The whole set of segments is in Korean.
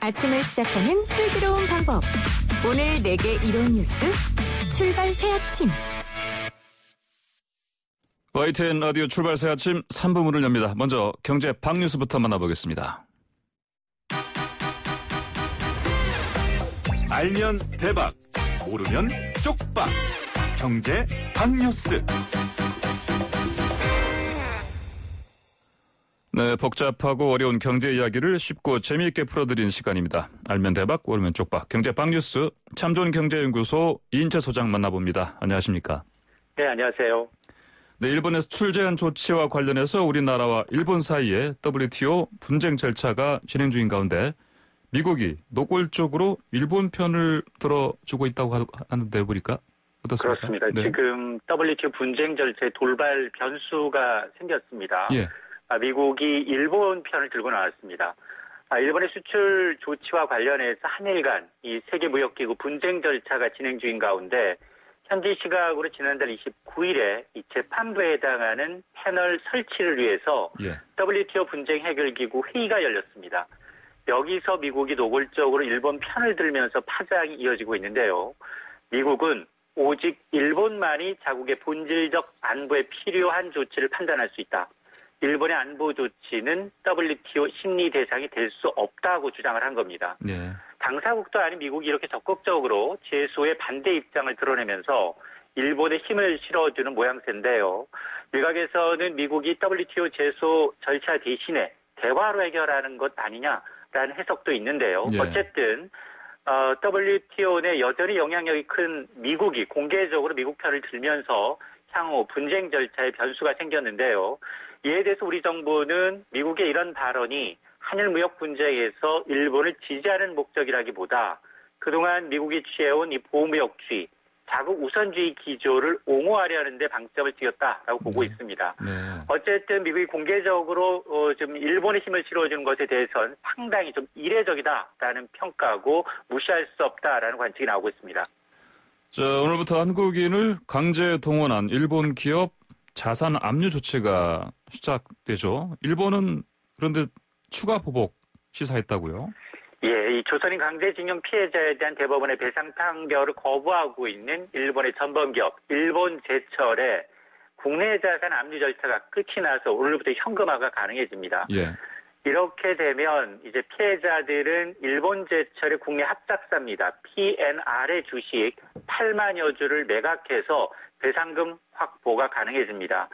아침을 시작하는 슬기로운 방법. 오늘 내게 이런 뉴스 출발 새 아침. YTN 라디오 출발 새 아침 3부 문을 엽니다. 먼저 경제 박뉴스부터 만나보겠습니다. 알면 대박, 모르면 쪽박. 경제 박뉴스. 네, 복잡하고 어려운 경제 이야기를 쉽고 재미있게 풀어드린 시간입니다. 알면 대박, 오르면 쪽박. 경제 빵뉴스 참 좋은 경제연구소 이인채 소장 만나봅니다. 안녕하십니까? 네, 안녕하세요. 네, 일본의 수출 제한 조치와 관련해서 우리나라와 일본 사이에 WTO 분쟁 절차가 진행 중인 가운데 미국이 노골적으로 일본 편을 들어주고 있다고 하는데 보니까 어떻습니까? 그렇습니다. 네. 지금 WTO 분쟁 절차에 돌발 변수가 생겼습니다. 예. 아, 미국이 일본 편을 들고 나왔습니다. 아, 일본의 수출 조치와 관련해서 한일 간이 세계 무역기구 분쟁 절차가 진행 중인 가운데 현지 시각으로 지난달 29일에 이 재판부에 해당하는 패널 설치를 위해서 예. WTO 분쟁 해결기구 회의가 열렸습니다. 여기서 미국이 노골적으로 일본 편을 들면서 파장이 이어지고 있는데요. 미국은 오직 일본만이 자국의 본질적 안보에 필요한 조치를 판단할 수 있다. 일본의 안보 조치는 WTO 심리 대상이 될 수 없다고 주장을 한 겁니다. 네. 당사국도 아닌 미국이 이렇게 적극적으로 제소의 반대 입장을 드러내면서 일본에 힘을 실어주는 모양새인데요. 일각에서는 미국이 WTO 제소 절차 대신에 대화로 해결하는 것 아니냐라는 해석도 있는데요. 네. 어쨌든 어, WTO 내 여전히 영향력이 큰 미국이 공개적으로 미국 편을 들면서 향후 분쟁 절차에 변수가 생겼는데요. 이에 대해서 우리 정부는 미국의 이런 발언이 한일 무역 분쟁에서 일본을 지지하는 목적이라기보다 그동안 미국이 취해온 이 보호무역주의, 자국 우선주의 기조를 옹호하려 하는데 방점을 띄었다라고 보고 네. 있습니다. 네. 어쨌든 미국이 공개적으로 어, 좀 일본의 힘을 실어주는 것에 대해서는 상당히 좀 이례적이다라는 평가하고 무시할 수 없다라는 관측이 나오고 있습니다. 자, 오늘부터 한국인을 강제 동원한 일본 기업 자산 압류 조치가 시작되죠. 일본은 그런데 추가 보복 시사했다고요? 예, 이 조선인 강제징용 피해자에 대한 대법원의 배상 판결을 거부하고 있는 일본의 전범기업 일본 제철의 국내 자산 압류 절차가 끝이 나서 오늘부터 현금화가 가능해집니다. 예. 이렇게 되면 이제 피해자들은 일본 제철의 국내 합작사입니다. PNR의 주식 8만여 주를 매각해서 배상금 확보가 가능해집니다.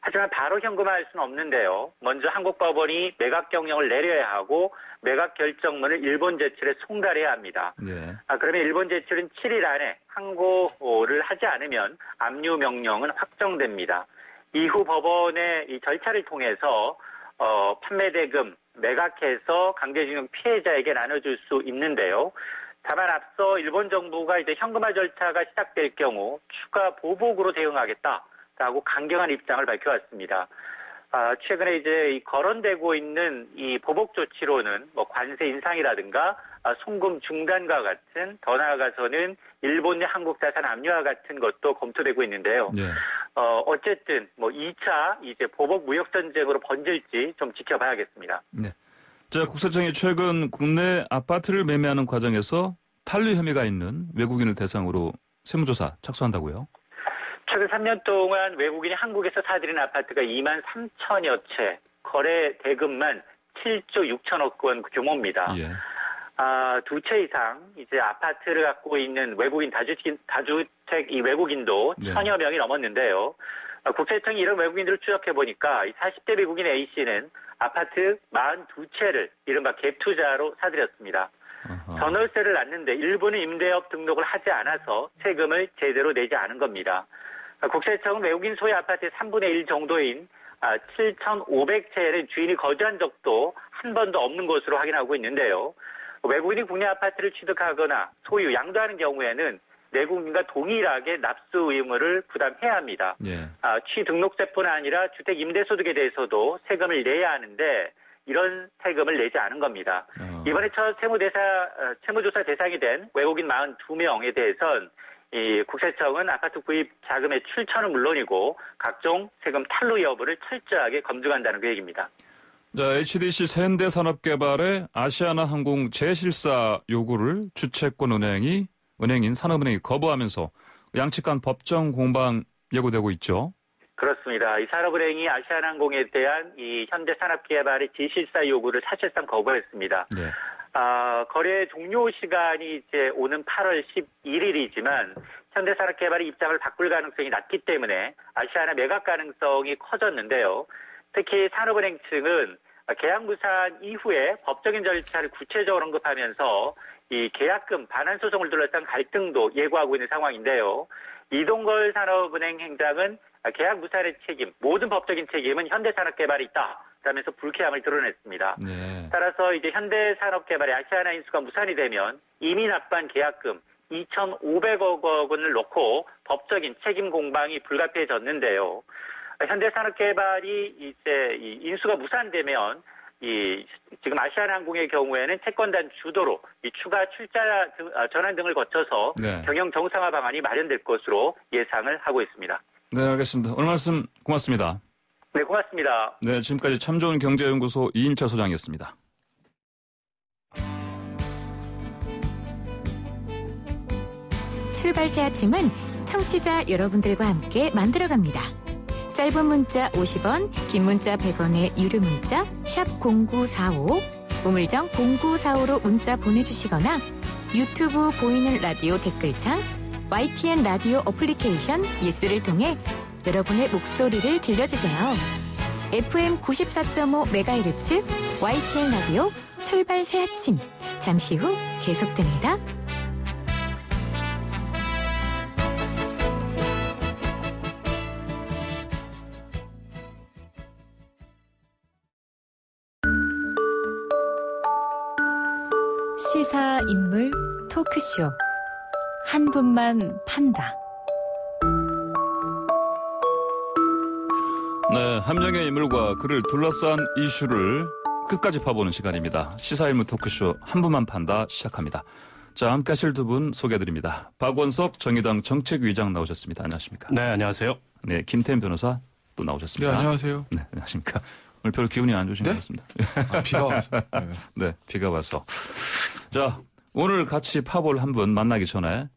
하지만 바로 현금화할 수는 없는데요. 먼저 한국 법원이 매각 경영을 내려야 하고 매각 결정문을 일본 제출에 송달해야 합니다. 네. 아, 그러면 일본 제출은 7일 안에 항고를 하지 않으면 압류 명령은 확정됩니다. 이후 법원의 이 절차를 통해서 어, 판매 대금 매각해서 강제징용 피해자에게 나눠줄 수 있는데요. 다만 앞서 일본 정부가 이제 현금화 절차가 시작될 경우 추가 보복으로 대응하겠다라고 강경한 입장을 밝혀왔습니다. 아, 최근에 이제 거론되고 있는 이 보복 조치로는 뭐 관세 인상이라든가 아, 송금 중단과 같은 더 나아가서는 일본 내 한국 자산 압류와 같은 것도 검토되고 있는데요. 네. 어, 어쨌든 뭐 2차 이제 보복 무역 전쟁으로 번질지 좀 지켜봐야겠습니다. 네. 자, 국세청이 최근 국내 아파트를 매매하는 과정에서 탈루 혐의가 있는 외국인을 대상으로 세무조사 착수한다고요? 최근 3년 동안 외국인이 한국에서 사들인 아파트가 2만 3천여 채, 거래 대금만 7조 6천억 원 규모입니다. 예. 아, 두채 이상 이제 아파트를 갖고 있는 외국인 다주택, 다주택 이 외국인도 예. 천여 명이 넘었는데요. 아, 국세청이 이런 외국인들을 추적해 보니까 40대 외국인 A 씨는 아파트 42채를 이른바 갭투자로 사들였습니다. 전월세를 났는데 일부는 임대업 등록을 하지 않아서 세금을 제대로 내지 않은 겁니다. 아, 국세청은 외국인 소유 아파트의 3분의 1 정도인 7 5 0 0채를 주인이 거주한 적도 한 번도 없는 것으로 확인하고 있는데요. 외국인이 국내 아파트를 취득하거나 소유, 양도하는 경우에는 내국민과 동일하게 납수 의무를 부담해야 합니다. 예. 아, 취등록세뿐 아니라 주택 임대소득에 대해서도 세금을 내야 하는데 이런 세금을 내지 않은 겁니다. 어. 이번에 첫 세무대사, 어, 세무조사 대상이 된 외국인 42명에 대해선 이 국세청은 아파트 구입 자금의 출처는 물론이고 각종 세금 탈루 여부를 철저하게 검증한다는 계획입니다. 자, HDC 현대산업개발의 아시아나 항공 재실사 요구를 주채권은행이 은행인 산업은행이 거부하면서 양측 간 법정 공방 예고되고 있죠. 그렇습니다. 이 산업은행이 아시아항공에 대한 이 현대 산업개발의 지실사 요구를 사실상 거부했습니다. 네. 아, 거래 종료 시간이 이제 오는 8월 11일이지만 현대산업개발이 입장을 바꿀 가능성이 낮기 때문에 아시아나 매각 가능성이 커졌는데요. 특히 산업은행 측은 계약 무산 이후에 법적인 절차를 구체적으로 언급하면서 이 계약금 반환 소송을 둘러싼 갈등도 예고하고 있는 상황인데요. 이동걸 산업은행 행장은 계약 무산의 책임, 모든 법적인 책임은 현대산업개발이 있다. 라면서 불쾌함을 드러냈습니다. 네. 따라서 이제 현대산업개발의 아시아나 인수가 무산이 되면 이미 납부한 계약금 2,500억 원을 놓고 법적인 책임 공방이 불가피해졌는데요. 현대산업개발이 이제 인수가 무산되면 이 지금 아시아나 항공의 경우에는 채권단 주도로 이 추가 출자 등, 아, 전환 등을 거쳐서 네. 경영 정상화 방안이 마련될 것으로 예상을 하고 있습니다. 네, 알겠습니다. 오늘 말씀 고맙습니다. 네, 고맙습니다. 네, 지금까지 참 좋은 경제연구소 이인차 소장이었습니다. 출발 새 아침은 청취자 여러분들과 함께 만들어갑니다. 짧은 문자 50원, 긴 문자 100원의 유료 문자 샵 0945, 우물정 0945로 문자 보내주시거나 유튜브 보이는 라디오 댓글창, YTN 라디오 어플리케이션 예스를 통해 여러분의 목소리를 들려주세요. FM 94.5 m h z YTN 라디오 출발 새 아침 잠시 후 계속됩니다. 인물 토크쇼 한 분만 판다. 네, 한 명의 인물과 그를 둘러싼 이슈를 끝까지 파보는 시간입니다. 시사일무 토크쇼 한 분만 판다 시작합니다. 자, 함께 하실 두 분소개드립니다 박원석 정의당 정책위장 나오셨습니다. 안녕하십니까? 네, 안녕하세요. 네, 김태현 변호사 또 나오셨습니다. 네, 안녕하세요. 네, 안녕하십니까? 오늘 별 기운이 안 좋으신 네? 것 같습니다. 아, 비가 와서. 네. 네, 비가 와서. 자, 오늘 같이 파볼 한 분 만나기 전에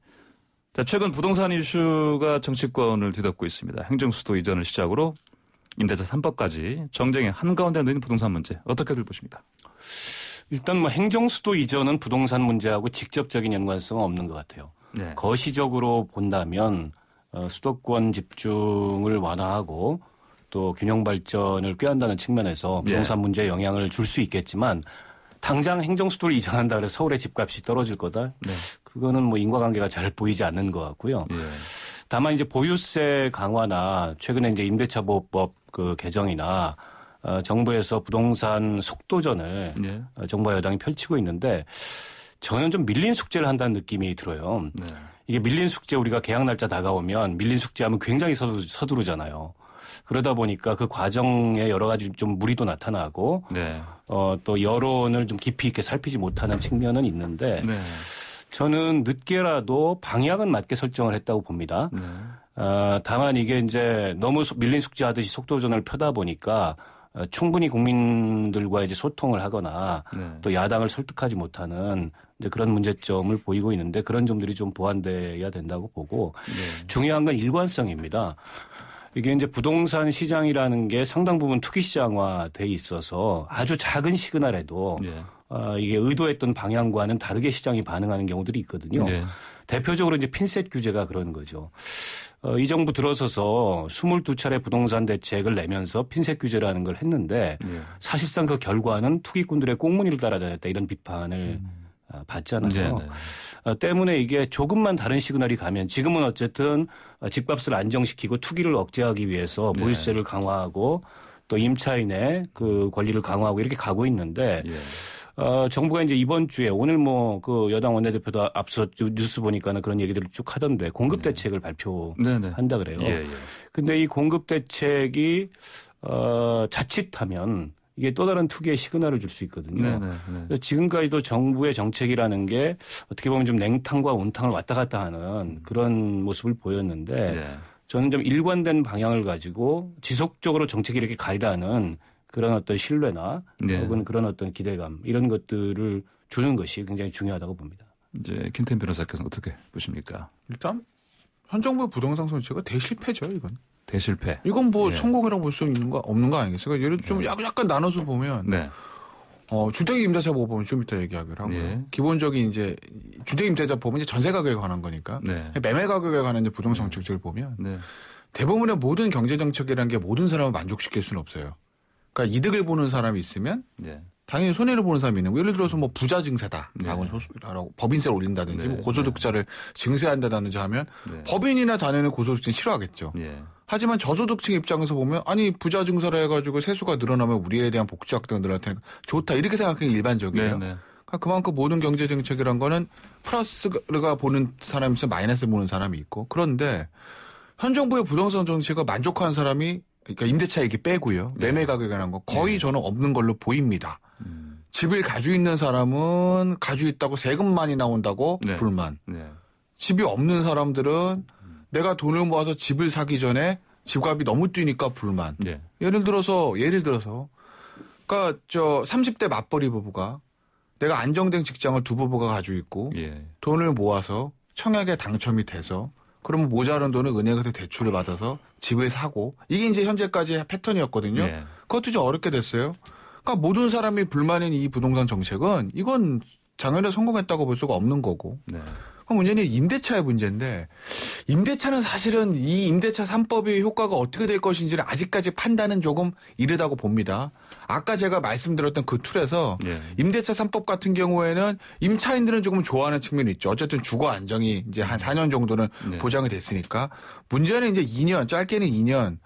자, 최근 부동산 이슈가 정치권을 뒤덮고 있습니다. 행정수도 이전을 시작으로 임대차 3법까지 정쟁의 한가운데 놓인 부동산 문제 어떻게들 보십니까? 일단 뭐 행정수도 이전은 부동산 문제하고 직접적인 연관성은 없는 것 같아요. 네. 거시적으로 본다면 어, 수도권 집중을 완화하고 또 균형 발전을 꾀한다는 측면에서 네. 부동산 네. 문제에 영향을 줄 수 있겠지만 당장 행정수도를 이전한다 그래서 서울의 집값이 떨어질 거다. 네. 그거는 뭐 인과관계가 잘 보이지 않는 것 같고요. 예. 다만 이제 보유세 강화나 최근에 이제 임대차 보호법 그 개정이나 어, 정부에서 부동산 속도전을 예. 정부와 여당이 펼치고 있는데 저는 좀 밀린 숙제를 한다는 느낌이 들어요. 네. 이게 밀린 숙제 우리가 계약 날짜 다가오면 밀린 숙제하면 굉장히 서두르잖아요. 그러다 보니까 그 과정에 여러 가지 좀 무리도 나타나고 네. 어, 또 여론을 좀 깊이 있게 살피지 못하는 측면은 있는데 네. 저는 늦게라도 방향은 맞게 설정을 했다고 봅니다. 네. 어, 다만 이게 이제 너무 밀린 숙제 하듯이 속도전을 펴다 보니까 어, 충분히 국민들과 이제 소통을 하거나 네. 또 야당을 설득하지 못하는 이제 그런 문제점을 보이고 있는데 그런 점들이 좀 보완돼야 된다고 보고 네. 중요한 건 일관성입니다. 이게 이제 부동산 시장이라는 게 상당 부분 투기 시장화돼 있어서 아주 작은 시그널에도 네. 어, 이게 의도했던 방향과는 다르게 시장이 반응하는 경우들이 있거든요. 네. 대표적으로 이제 핀셋 규제가 그런 거죠. 어, 이 정부 들어서서 22차례 부동산 대책을 내면서 핀셋 규제라는 걸 했는데 네. 사실상 그 결과는 투기꾼들의 꽁무니를 따라다녔다 이런 비판을 음. 아, 받잖아요. 네네. 아, 때문에 이게 조금만 다른 시그널이 가면 지금은 어쨌든 집값을 안정시키고 투기를 억제하기 위해서 모유세를 네. 강화하고 또 임차인의 그 권리를 강화하고 이렇게 가고 있는데 예. 어, 정부가 이제 이번 주에 오늘 뭐 그 여당 원내대표도 앞서 뉴스 보니까는 그런 얘기들을 쭉 하던데 공급 네. 대책을 네, 네. 발표한다 그래요. 예, 예. 근데 이 공급 대책이 어, 자칫하면 이게 또 다른 투기의 시그널을 줄 수 있거든요. 네네, 네, 네. 지금까지도 정부의 정책이라는 게 어떻게 보면 좀 냉탕과 온탕을 왔다 갔다 하는 음. 그런 모습을 보였는데 네. 저는 좀 일관된 방향을 가지고 지속적으로 정책이 이렇게 가리라는 그런 어떤 신뢰나 네. 혹은 그런 어떤 기대감 이런 것들을 주는 것이 굉장히 중요하다고 봅니다. 이제 김태현 변호사께서는 어떻게 보십니까? 일단 현 정부 의 부동산 정책가 대실패죠 이건. 대실패. 이건 뭐 예. 성공이라고 볼 수 있는 거 없는 거 아니겠어요? 그러니까 예를 들어 좀 예. 약간 나눠서 보면 네. 어, 주택 임대차 보험은 좀 이따 얘기하기로 하고요. 예. 기본적인 이제 주택 임대차 보면 이제 전세 가격에 관한 거니까 네. 매매 가격에 관한 이제 부동산 정책을 음. 보면 네. 대부분의 모든 경제 정책이라는 게 모든 사람을 만족시킬 수는 없어요. 그러니까 이득을 보는 사람이 있으면 예. 당연히 손해를 보는 사람이 있는 거. 예를 들어서 뭐 부자 증세다라고 네. 법인세를 올린다든지 네. 뭐 고소득자를 네. 증세한다든지 하면 네. 법인이나 자녀는 고소득세 싫어하겠죠. 예. 하지만 저소득층 입장에서 보면 아니 부자 증설을 해가지고 세수가 늘어나면 우리에 대한 복지 확대가 늘어날 테니까 좋다 이렇게 생각하는 게 일반적이에요. 네네. 네. 그러니까 그만큼 모든 경제 정책이란 거는 플러스가 보는 사람이 있어 마이너스 보는 사람이 있고 그런데 현 정부의 부동산 정책을 만족한 사람이 그러니까 임대차 얘기 빼고요 네. 매매 가격에 관한 거 거의 네. 저는 없는 걸로 보입니다. 음. 집을 가지고 있는 사람은 가지고 있다고 세금만이 나온다고 네. 불만. 네. 집이 없는 사람들은 내가 돈을 모아서 집을 사기 전에 집값이 너무 뛰니까 불만. 네. 예를 들어서 예를 들어서 그러니까 저 30대 맞벌이 부부가 내가 안정된 직장을 두 부부가 가지고 있고 예. 돈을 모아서 청약에 당첨이 돼서 그러면 모자란 돈을 은행에서 대출을 받아서 집을 사고 이게 이제 현재까지의 패턴이었거든요. 예. 그것도 이제 어렵게 됐어요. 그러니까 모든 사람이 불만인 이 부동산 정책은 이건 작년에 성공했다고 볼 수가 없는 거고. 네. 문제는 임대차의 문제인데 임대차는 사실은 이 임대차 3법의 효과가 어떻게 될 것인지를 아직까지 판단은 조금 이르다고 봅니다. 아까 제가 말씀드렸던 그 툴에서 예. 임대차 3법 같은 경우에는 임차인들은 조금 좋아하는 측면이 있죠. 어쨌든 주거 안정이 이제 한 4년 정도는 네. 보장이 됐으니까 문제는 이제 2년 짧게는 2년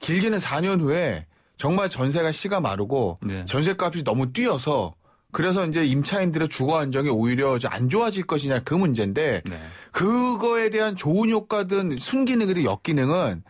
길게는 4년 후에 정말 전세가 시가 마르고 네. 전세값이 너무 뛰어서 그래서 이제 임차인들의 주거 안정이 오히려 안 좋아질 것이냐 그 문제인데 네. 그거에 대한 좋은 효과든 순기능이든 역기능은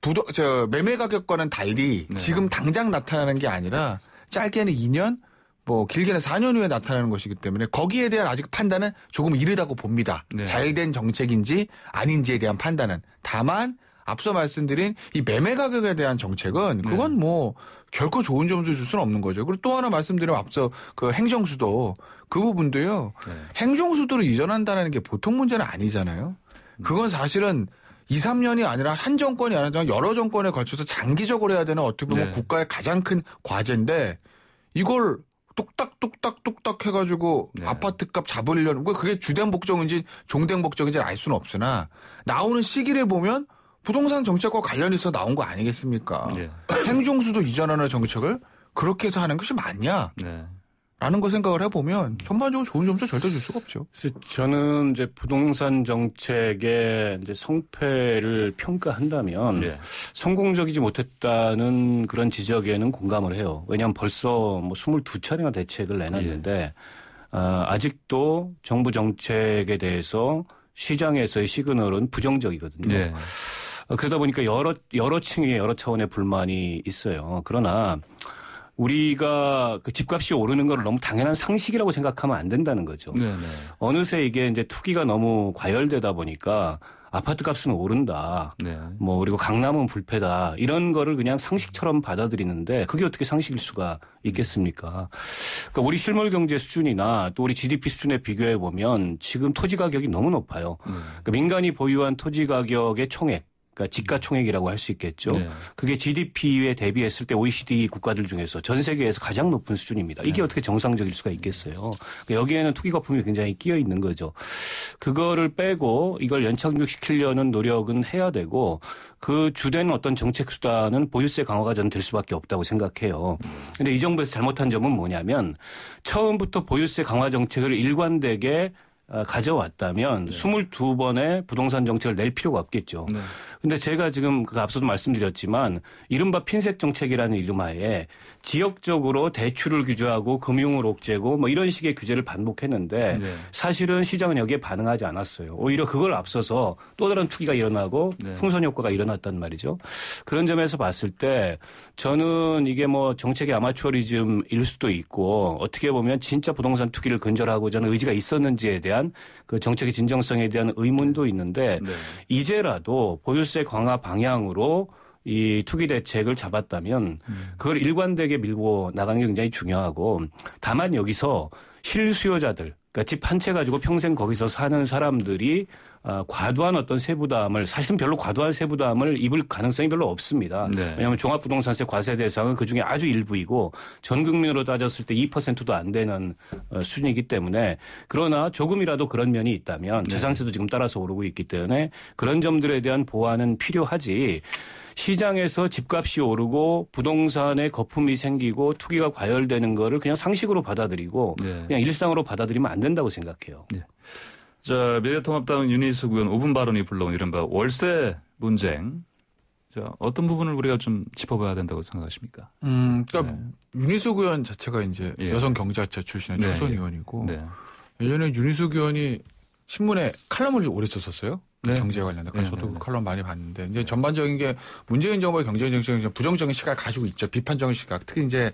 부도 저 매매 가격과는 달리 네. 지금 당장 나타나는 게 아니라 짧게는 2년 뭐 길게는 4년 후에 나타나는 것이기 때문에 거기에 대한 아직 판단은 조금 이르다고 봅니다. 네. 잘된 정책인지 아닌지에 대한 판단은 다만 앞서 말씀드린 이 매매 가격에 대한 정책은 네. 그건 뭐 결코 좋은 점수 줄 수는 없는 거죠. 그리고 또 하나 말씀드린 앞서 그 행정수도 그 부분도요. 네. 행정수도로 이전한다는 게 보통 문제는 아니잖아요. 그건 사실은 2, 3년이 아니라 한 정권이 아니라 여러 정권에 걸쳐서 장기적으로 해야 되는 어떻게 보면 네. 국가의 가장 큰 과제인데 이걸 뚝딱뚝딱뚝딱 해가지고 네. 아파트 값 잡으려는 그게 주된 복정인지 종된 복정인지 알 수는 없으나 나오는 시기를 보면 부동산 정책과 관련해서 나온 거 아니겠습니까? 네. 행정수도 이전하는 정책을 그렇게 해서 하는 것이 맞냐? 네. 라는 거 생각을 해보면 전반적으로 좋은 점수 절대 줄 수가 없죠. 저는 이제 부동산 정책의 이제 성패를 평가한다면 네. 성공적이지 못했다는 그런 지적에는 공감을 해요. 왜냐하면 벌써 뭐 22차례나 대책을 내놨는데 네. 어, 아직도 정부 정책에 대해서 시장에서의 시그널은 부정적이거든요. 네. 어, 그러다 보니까 여러 여러 층의 여러 차원의 불만이 있어요. 그러나 우리가 그 집값이 오르는 걸 너무 당연한 상식이라고 생각하면 안 된다는 거죠. 네네. 네. 어느새 이게 이제 투기가 너무 과열되다 보니까 아파트 값은 오른다. 네. 뭐 그리고 강남은 불패다. 이런 거를 그냥 상식처럼 받아들이는데 그게 어떻게 상식일 수가 있겠습니까? 그러니까 우리 실물 경제 수준이나 또 우리 GDP 수준에 비교해 보면 지금 토지 가격이 너무 높아요. 네. 그러니까 민간이 보유한 토지 가격의 총액 그러니까 지가총액이라고 할 수 있겠죠. 네. 그게 GDP에 대비했을 때 OECD 국가들 중에서 전 세계에서 가장 높은 수준입니다. 이게 네. 어떻게 정상적일 수가 있겠어요. 그러니까 여기에는 투기 거품이 굉장히 끼어 있는 거죠. 그거를 빼고 이걸 연착륙시키려는 노력은 해야 되고 그 주된 어떤 정책 수단은 보유세 강화가 저는 될 수밖에 없다고 생각해요. 그런데이 정부에서 잘못한 점은 뭐냐면 처음부터 보유세 강화 정책을 일관되게 어, 가져왔다면 네. 22번의 부동산 정책을 낼 필요가 없겠죠. 네. 근데 제가 지금 그 앞서도 말씀드렸지만 이른바 핀셋 정책이라는 이름하에 지역적으로 대출을 규제하고 금융을 옥죄고 뭐 이런 식의 규제를 반복했는데 네. 사실은 시장은 여기에 반응하지 않았어요. 오히려 그걸 앞서서 또 다른 투기가 일어나고 네. 풍선 효과가 일어났단 말이죠. 그런 점에서 봤을 때 저는 이게 뭐 정책의 아마추어리즘일 수도 있고 어떻게 보면 진짜 부동산 투기를 근절하고 저는 의지가 있었는지에 대한 대한 그 정책의 진정성에 대한 의문도 네. 있는데 네. 이제라도 보유세 강화 방향으로 이 투기 대책을 잡았다면 음. 그걸 일관되게 밀고 나가는 게 굉장히 중요하고 다만 여기서 실수요자들 그러니까 집한채 가지고 평생 거기서 사는 사람들이 어, 과도한 어떤 세부담을 사실은 별로 과도한 세부담을 입을 가능성이 별로 없습니다. 네. 왜냐하면 종합부동산세 과세 대상은 그 중에 아주 일부이고 전 국민으로 따졌을 때 2%도 안 되는 어, 수준이기 때문에 그러나 조금이라도 그런 면이 있다면 네. 재산세도 지금 따라서 오르고 있기 때문에 그런 점들에 대한 보완은 필요하지. 시장에서 집값이 오르고 부동산에 거품이 생기고 투기가 과열되는 거를 그냥 상식으로 받아들이고 네. 그냥 일상으로 받아들이면 안 된다고 생각해요. 네. 자, 미래통합당 윤희숙 의원 5분 발언이 불러온 이른바 월세 논쟁. 자, 어떤 부분을 우리가 좀 짚어봐야 된다고 생각하십니까? 음, 그러니까 네. 윤희숙 의원 자체가 이제 예. 여성경제학자 출신의 네. 초선 예. 의원이고 네. 예전에 윤희숙 의원이 신문에 칼럼을 오래 썼었어요. 네. 경제에 관련된 네. 저도 네, 네. 칼럼 많이 봤는데 이제 전반적인 게 문재인 정부의 경제 정책은 부정적인 시각을 가지고 있죠. 비판적인 시각. 특히 이제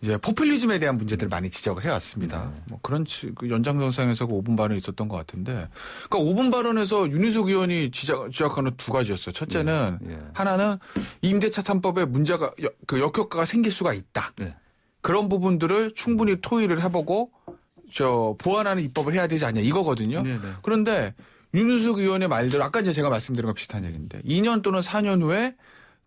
이제 포퓰리즘에 대한 문제들을 많이 지적을 해왔습니다. 네. 뭐 그런 연장선상에서 그 5분 발언이 있었던 것 같은데, 그러니까 5분 발언에서 윤희숙 의원이 지적, 지적하는 두 가지였어요. 첫째는 네. 네. 하나는 임대차 탐법에 문제가 그 역효과가 생길 수가 있다. 네. 그런 부분들을 충분히 토의를 해보고 저 보완하는 입법을 해야 되지 않냐 이거거든요. 네, 네. 그런데 윤희숙 의원의 말대로 아까 제가 말씀드린 것 비슷한 얘기인데 2년 또는 4년 후에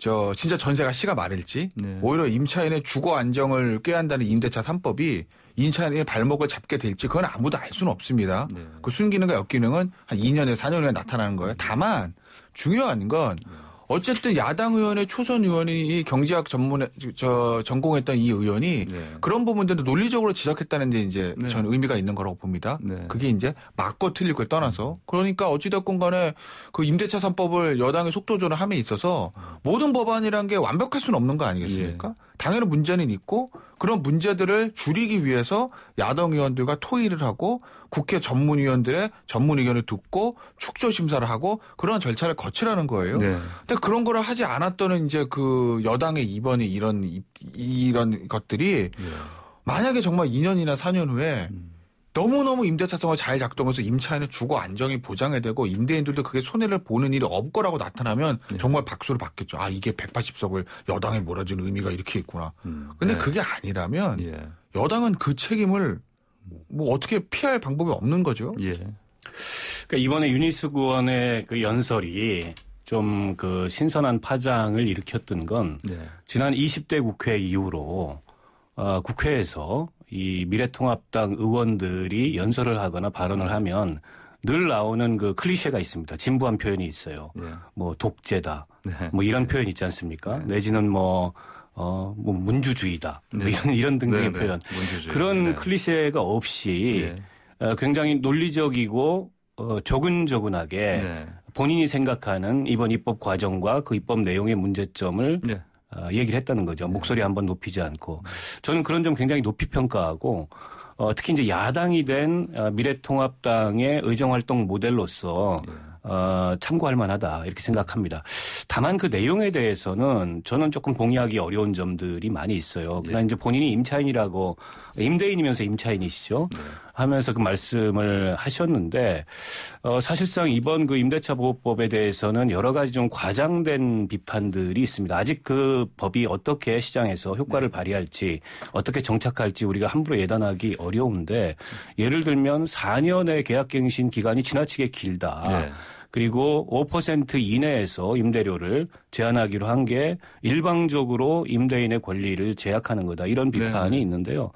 저 진짜 전세가 시가 말일지 네. 오히려 임차인의 주거 안정을 꾀한다는 임대차 3법이 임차인의 발목을 잡게 될지 그건 아무도 알 수는 없습니다. 네. 그 순기능과 역기능은 한 2년에서 4년 후에 나타나는 거예요. 다만 중요한 건 네. 어쨌든 야당 의원의 초선 의원이 경제학 전문에 저 전공했던 이 의원이 네. 그런 부분들도 논리적으로 지적했다는 데 이제 네. 저는 의미가 있는 거라고 봅니다. 네. 그게 이제 맞고 틀릴 걸 떠나서 그러니까 어찌됐건 간에 그 임대차 3법을 여당의 속도조절함에 있어서 모든 법안이란 게 완벽할 수는 없는 거 아니겠습니까? 네. 당연히 문제는 있고 그런 문제들을 줄이기 위해서 야당 의원들과 토의를 하고 국회 전문위원들의 전문 의견을 듣고 축조 심사를 하고 그런 절차를 거치라는 거예요. 네. 근데 그런 거를 하지 않았던 이제 그 여당의 이번에 이런 이런 것들이 네. 만약에 정말 2년이나 4년 후에 음. 너무너무 임대차성을 잘 작동해서 임차인의 주거 안정이 보장이 되고 임대인들도 그게 손해를 보는 일이 없거라고 나타나면 네. 정말 박수를 받겠죠. 아 이게 180석을 여당에 몰아주는 의미가 이렇게 있구나. 음, 근데 네. 그게 아니라면 예. 여당은 그 책임을 뭐 어떻게 피할 방법이 없는 거죠. 예. 그러니까 이번에 유니스 구원의그 연설이 좀 그 신선한 파장을 일으켰던 건 네. 지난 20대 국회 이후로 어, 국회에서 이 미래통합당 의원들이 연설을 하거나 발언을 하면 늘 나오는 그 클리셰가 있습니다. 진부한 표현이 있어요. 네. 뭐 독재다. 네. 뭐 이런 표현 있지 않습니까? 네. 내지는 뭐 어, 뭐, 문주주의다. 뭐 네. 이런, 이런 등등의 네, 네. 표현. 문주주의. 그런 클리셰가 없이 어, 굉장히 논리적이고 어, 조근조근하게 본인이 생각하는 이번 입법 과정과 그 입법 내용의 문제점을 어, 얘기를 했다는 거죠. 목소리 한번 높이지 않고 저는 그런 점 굉장히 높이 평가하고 어, 특히 이제 야당이 된 어, 미래통합당의 의정활동 모델로서 어, 참고할 만하다 이렇게 생각합니다. 다만 그 내용에 대해서는 저는 조금 공의하기 어려운 점들이 많이 있어요. 그냥 네. 이제 본인이 임차인이라고 임대인이면서 임차인이시죠. 네. 하면서 그 말씀을 하셨는데 어, 사실상 이번 그 임대차 보호법에 대해서는 여러 가지 좀 과장된 비판들이 있습니다. 아직 그 법이 어떻게 시장에서 효과를 네. 발휘할지 어떻게 정착할지 우리가 함부로 예단하기 어려운데 예를 들면 4년의 계약갱신 기간이 지나치게 길다. 네. 그리고 5% 이내에서 임대료를 제한하기로 한 게 일방적으로 임대인의 권리를 제약하는 거다. 이런 네, 비판이 네. 있는데요.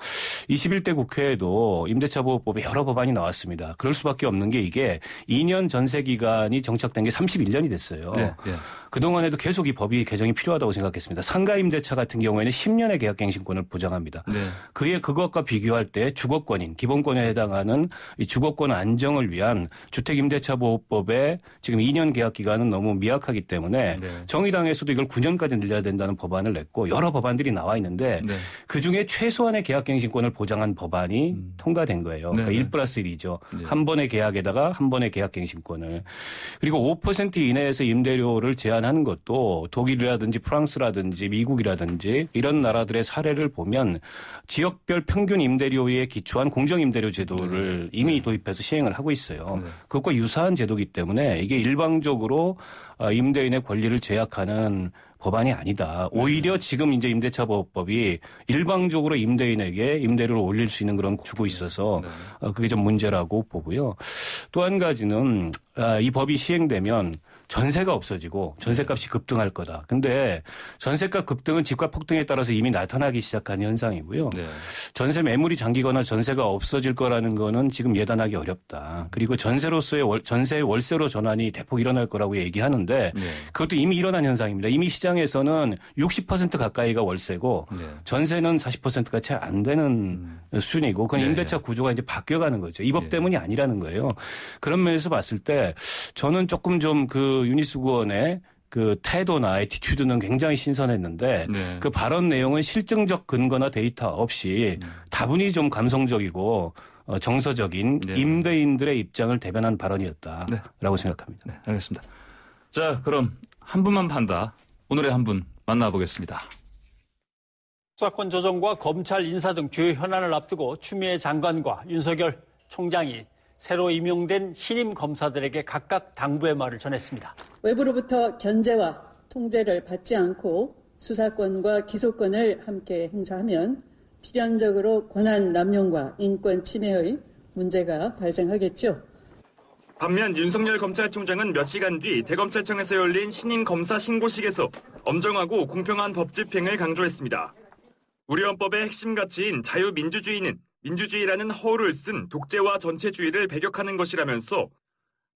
21대 국회에도 임대차 보호법에 여러 법안이 나왔습니다. 그럴 수밖에 없는 게 이게 2년 전세 기간이 정착된 게 31년이 됐어요. 네. 네. 그동안에도 계속 이 법이 개정이 필요하다고 생각했습니다. 상가임대차 같은 경우에는 10년의 계약갱신권을 보장합니다. 네. 그의 그것과 비교할 때 주거권인 기본권에 해당하는 이 주거권 안정을 위한 주택임대차보호법에 지금 2년 계약 기간은 너무 미약하기 때문에 네. 정의당에서도 이걸 9년까지 늘려야 된다는 법안을 냈고 여러 법안들이 나와 있는데 네. 그 중에 최소한의 계약갱신권을 보장한 법안이 음. 통과된 거예요. 네, 그러니까 1 플러스 1이죠. 한 번의 계약에다가 한 번의 계약갱신권을 그리고 5% 이내에서 임대료를 제한 안 하는 것도 독일이라든지 프랑스라든지 미국이라든지 이런 나라들의 사례를 보면 지역별 평균 임대료에 기초한 공정 임대료 제도를 네. 이미 네. 도입해서 시행을 하고 있어요. 네. 그것과 유사한 제도이기 때문에 이게 일방적으로 어, 임대인의 권리를 제약하는 법안이 아니다. 오히려 지금 이제 임대차 보호법이 일방적으로 임대인에게 임대료를 올릴 수 있는 그런 주고 있어서 어, 그게 좀 문제라고 보고요. 또 한 가지는 아, 이 법이 시행되면 전세가 없어지고 전세값이 급등할 거다. 근데 전세값 급등은 집값 폭등에 따라서 이미 나타나기 시작한 현상이고요. 네. 전세 매물이 잠기거나 전세가 없어질 거라는 거는 지금 예단하기 어렵다. 그리고 전세로서의 월, 전세 월세로 전환이 대폭 일어날 거라고 얘기하는데 네. 그것도 이미 일어난 현상입니다. 이미 시장에서는 60% 가까이가 월세고 네. 전세는 40%가 채 안 되는 음. 수준이고 그건 네. 임대차 구조가 이제 바뀌어가는 거죠. 이법 네. 때문이 아니라는 거예요. 그런 면에서 봤을 때 저는 조금 좀그 유니스 구원의 그 태도나 에티튜드는 굉장히 신선했는데 네. 그 발언 내용은 실증적 근거나 데이터 없이 네. 다분히 좀 감성적이고 어, 정서적인 네. 임대인들의 입장을 대변한 발언이었다라고 네. 생각합니다. 네, 알겠습니다. 자, 그럼 한 분만 판다. 오늘의 한 분 만나보겠습니다. 수사권 조정과 검찰 인사 등 주요 현안을 앞두고 추미애 장관과 윤석열 총장이 새로 임용된 신임 검사들에게 각각 당부의 말을 전했습니다. 외부로부터 견제와 통제를 받지 않고 수사권과 기소권을 함께 행사하면 필연적으로 권한 남용과 인권 침해의 문제가 발생하겠죠. 반면 윤석열 검찰총장은 몇 시간 뒤 대검찰청에서 열린 신임 검사 신고식에서 엄정하고 공평한 법 집행을 강조했습니다. 우리 헌법의 핵심 가치인 자유민주주의는 민주주의라는 허울을 쓴 독재와 전체주의를 배격하는 것이라면서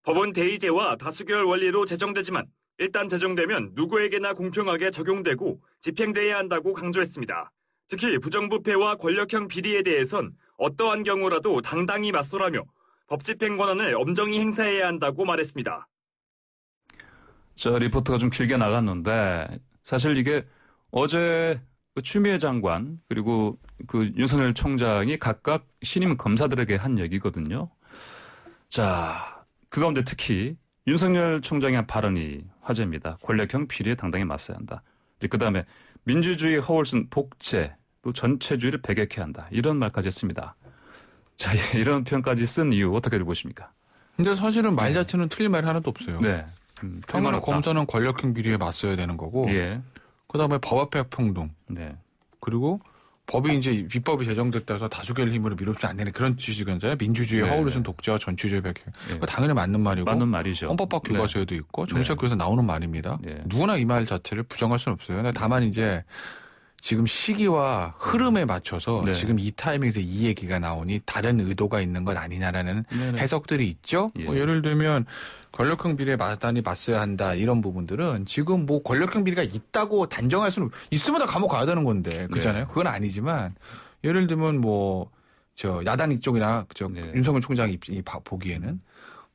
법은 대의제와 다수결 원리로 제정되지만 일단 제정되면 누구에게나 공평하게 적용되고 집행돼야 한다고 강조했습니다. 특히 부정부패와 권력형 비리에 대해선 어떠한 경우라도 당당히 맞서라며 법 집행 권한을 엄정히 행사해야 한다고 말했습니다. 저 리포트가 좀 길게 나갔는데 사실 이게 어제 그 추미애 장관 그리고 그 윤석열 총장이 각각 신임 검사들에게 한 얘기거든요. 자, 그 가운데 특히 윤석열 총장의 발언이 화제입니다. 권력형 비리에 당당히 맞서야 한다. 그 다음에 민주주의 허울순 복제 또 전체주의를 배격해야 한다. 이런 말까지 했습니다. 자, 이런 표현까지 쓴 이유 어떻게 보십니까? 근데 사실은 말 자체는 틀린 말 하나도 없어요. 네. 음, 평화는 검사는 권력형 비리에 맞서야 되는 거고 예. 그다음에 법 앞에 평등. 네. 그리고 법이 이제 비법이 제정됐다서 다수결 힘으로 밀어붙이면 안 되는 그런 취지잖아요. 민주주의 네. 허울르슨 네. 독재와 전주주의 백해. 네. 당연히 맞는 말이고. 맞는 말이죠. 헌법학 네. 교과서에도 있고 정치학 네. 교과서 나오는 말입니다. 누구나 이 말 자체를 부정할 수는 없어요. 다만 이제 지금 시기와 흐름에 맞춰서 네. 지금 이 타이밍에서 이 얘기가 나오니 다른 의도가 있는 것 아니냐라는 네네. 해석들이 있죠. 예. 뭐 예를 들면 권력형 비리에 마땅히 맞서야 한다 이런 부분들은 지금 뭐 권력형 비리가 있다고 단정할 수는 있으면 다 감옥 가야 되는 건데 그잖아요 네. 그건 아니지만 예를 들면 뭐 저 야당 이쪽이나 저 네. 윤석열 총장 이 보기에는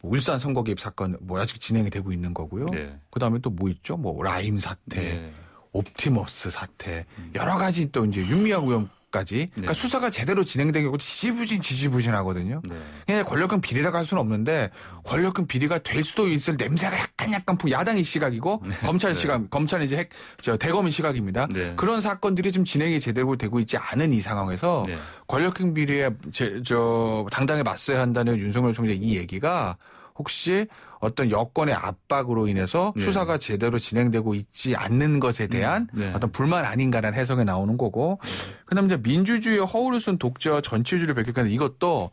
뭐 울산 선거 개입 사건 뭐 아직 진행이 되고 있는 거고요. 네. 그다음에 또 뭐 있죠? 뭐 라임 사태, 네. 옵티머스 사태 음. 여러 가지 또 이제 유미아 구형 까지 그러니까 네. 수사가 제대로 진행되고 지지부진 지지부진하거든요. 네. 그냥 권력형 비리라고 할 수는 없는데 권력형 비리가 될 수도 있을 냄새가 약간 약간 야당의 시각이고 네. 검찰 네. 시각, 검찰이 이제 핵, 저 대검의 시각입니다. 네. 그런 사건들이 좀 진행이 제대로 되고 있지 않은 이 상황에서 네. 권력형 비리에 제, 저 당당히 맞서야 한다는 윤석열 총장 이 얘기가 혹시 어떤 여권의 압박으로 인해서 네. 수사가 제대로 진행되고 있지 않는 것에 대한 음, 네. 어떤 불만 아닌가라는 해석이 나오는 거고 네. 그다음에 이제 민주주의의 허울을 쓴 독재와 전체주의를 베껴가는 이것도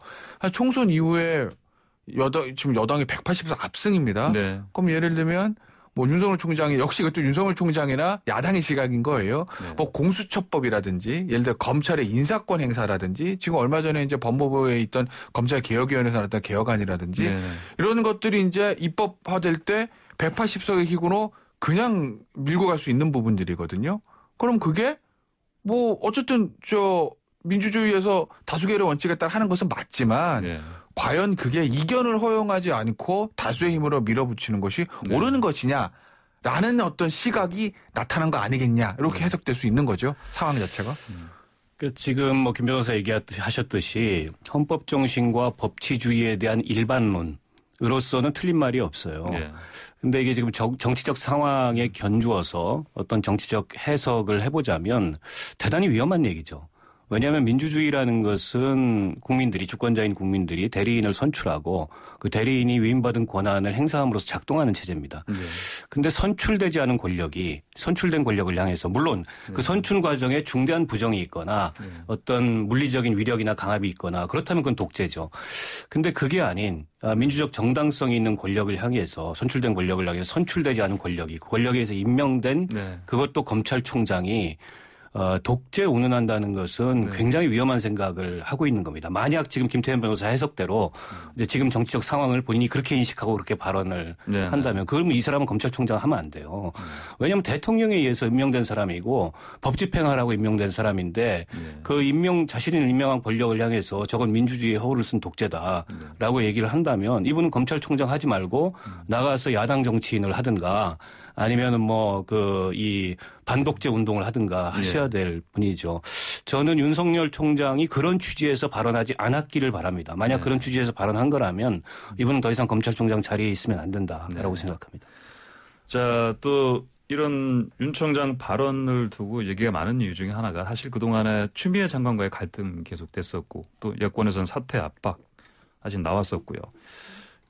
총선 이후에 여당 지금 여당이 180석 압승입니다. 네. 그럼 예를 들면 뭐 윤석열 총장이 역시 그것도 윤석열 총장이나 야당의 시각인 거예요. 네. 뭐 공수처법이라든지 예를 들어 검찰의 인사권 행사라든지 지금 얼마 전에 이제 법무부에 있던 검찰 개혁위원회에서 나왔던 개혁안이라든지 네. 이런 것들이 이제 입법화될 때 180석의 기구로 그냥 밀고 갈 수 있는 부분들이거든요. 그럼 그게 뭐 어쨌든 저 민주주의에서 다수결의 원칙에 따라 하는 것은 맞지만 네. 과연 그게 이견을 허용하지 않고 다수의 힘으로 밀어붙이는 것이 네. 옳은 것이냐 라는 어떤 시각이 나타난 거 아니겠냐 이렇게 네. 해석될 수 있는 거죠 상황 자체가 음. 그 지금 뭐김 변호사 얘기하셨듯이 헌법 정신과 법치주의에 대한 일반론으로서는 틀린 말이 없어요 네. 근데 이게 지금 정, 정치적 상황에 견주어서 어떤 정치적 해석을 해보자면 대단히 위험한 얘기죠 왜냐하면 민주주의라는 것은 국민들이 주권자인 국민들이 대리인을 선출하고 그 대리인이 위임받은 권한을 행사함으로써 작동하는 체제입니다. 네. 근데 선출되지 않은 권력이 선출된 권력을 향해서 물론 그 네. 그 선출 과정에 중대한 부정이 있거나 네. 어떤 물리적인 위력이나 강압이 있거나 그렇다면 그건 독재죠. 근데 그게 아닌 아, 민주적 정당성이 있는 권력을 향해서 선출된 권력을 향해서 선출되지 않은 권력이 그 권력에 서 임명된 네. 그것도 검찰총장이 어, 독재 운운한다는 것은 네. 굉장히 위험한 생각을 하고 있는 겁니다. 만약 지금 김태현 변호사 해석대로 이제 지금 정치적 상황을 본인이 그렇게 인식하고 그렇게 발언을 네. 한다면 그러면 뭐 이 사람은 검찰총장 하면 안 돼요. 네. 왜냐하면 대통령에 의해서 임명된 사람이고 법 집행하라고 임명된 사람인데 네. 그 임명 자신이 임명한 권력을 향해서 저건 민주주의의 허울을 쓴 독재다라고 얘기를 한다면 이분은 검찰총장 하지 말고 나가서 야당 정치인을 하든가 아니면은 뭐 그 이 반독재 운동을 하든가 예. 하셔야 될 분이죠. 저는 윤석열 총장이 그런 취지에서 발언하지 않았기를 바랍니다. 만약 네. 그런 취지에서 발언한 거라면 이분은 더 이상 검찰총장 자리에 있으면 안 된다라고 네. 생각합니다. 자, 또 이런 윤 총장 발언을 두고 얘기가 많은 이유 중에 하나가 사실 그동안에 추미애 장관과의 갈등 계속됐었고 또여권에서는 사퇴 압박 사실 나왔었고요.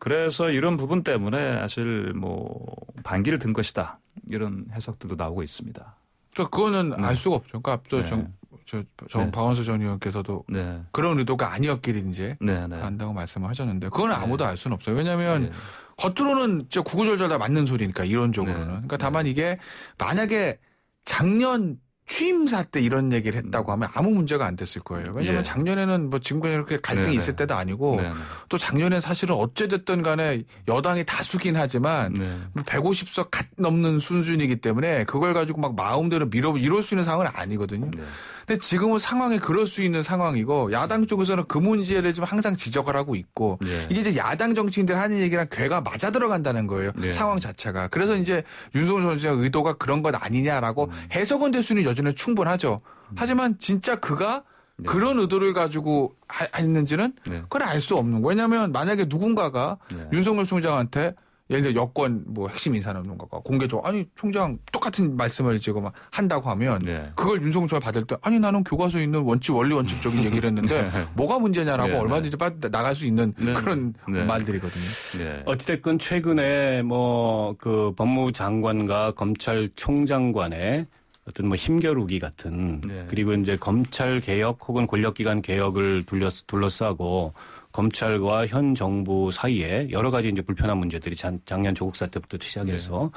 그래서 이런 부분 때문에 사실 뭐 반기를 든 것이다 이런 해석들도 나오고 있습니다. 그 그거는 네. 알 수가 없죠. 그러니까 앞서 네. 정, 저, 정 네. 박원수 전 의원께서도 네. 그런 의도가 아니었길 이제 네, 네. 한다고 말씀을 하셨는데 그건 네. 아무도 알 수는 없어요. 왜냐하면 네. 겉으로는 구구절절 다 맞는 소리니까 이론적으로는. 네. 그러니까 다만 이게 만약에 작년 취임사 때 이런 얘기를 음. 했다고 하면 아무 문제가 안 됐을 거예요. 왜냐하면 예. 작년에는 뭐지금까 이렇게 갈등이 네네. 있을 때도 아니고 네네. 또 작년에 사실은 어찌됐든 간에 여당이 다수긴 하지만 네. 150석 뭐 갓 넘는 순순이기 때문에 그걸 가지고 막 마음대로 밀어 이럴 수 있는 상황은 아니거든요. 네. 근데 지금은 상황이 그럴 수 있는 상황이고 야당 쪽에서는 그 문제를 지금 항상 지적을 하고 있고 예. 이게 이제 야당 정치인들 하는 얘기랑 괴가 맞아 들어간다는 거예요. 예. 상황 자체가. 그래서 이제 윤석열 전수가 의도가 그런 것 아니냐라고 음. 해석은 될 수는 여전히 충분하죠. 음. 하지만 진짜 그가 네. 그런 의도를 가지고 했는지는 네. 그걸 알 수 없는 거예요. 왜냐하면 만약에 누군가가 네. 윤석열 총장한테 예를 들어 여권 뭐 핵심 인사는 없는 것과 공개적으로 아니 총장 똑같은 말씀을 지금 한다고 하면 네. 그걸 윤석열 받을 때 아니 나는 교과서에 있는 원칙 원리 원칙적인 얘기를 했는데 네. 뭐가 문제냐라고 네. 네. 얼마든지 빠 나갈 수 있는 네. 그런 네. 말들이거든요. 어찌됐건 최근에 뭐 그 법무부 장관과 검찰총장 관의 어떤 뭐 힘겨루기 같은 그리고 이제 검찰 개혁 혹은 권력기관 개혁을 둘러싸고 검찰과 현 정부 사이에 여러 가지 이제 불편한 문제들이 작년 조국 사태 부터 시작해서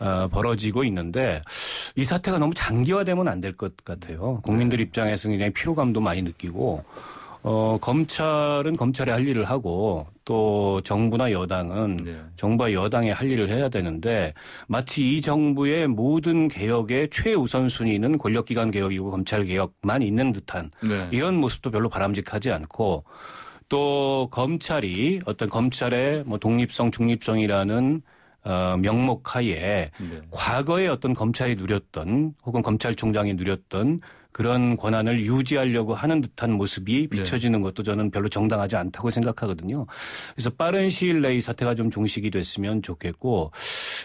네. 어, 벌어지고 있는데 이 사태가 너무 장기화되면 안 될 것 같아요. 국민들 네. 입장에서 는 굉장히 피로감도 많이 느끼고 어, 검찰은 검찰의 할 일을 하고 또 정부나 여당은 네. 정부와 여당의 할 일을 해야 되는데 마치 이 정부의 모든 개혁의 최우선순위는 권력기관 개혁이고 검찰 개혁만 있는 듯한 네. 이런 모습도 별로 바람직하지 않고 또 검찰이 어떤 검찰의 뭐 독립성, 중립성이라는 어, 명목 하에 네. 과거에 어떤 검찰이 누렸던 혹은 검찰총장이 누렸던 그런 권한을 유지하려고 하는 듯한 모습이 네. 비춰지는 것도 저는 별로 정당하지 않다고 생각하거든요. 그래서 빠른 시일 내에 이 사태가 좀 종식이 됐으면 좋겠고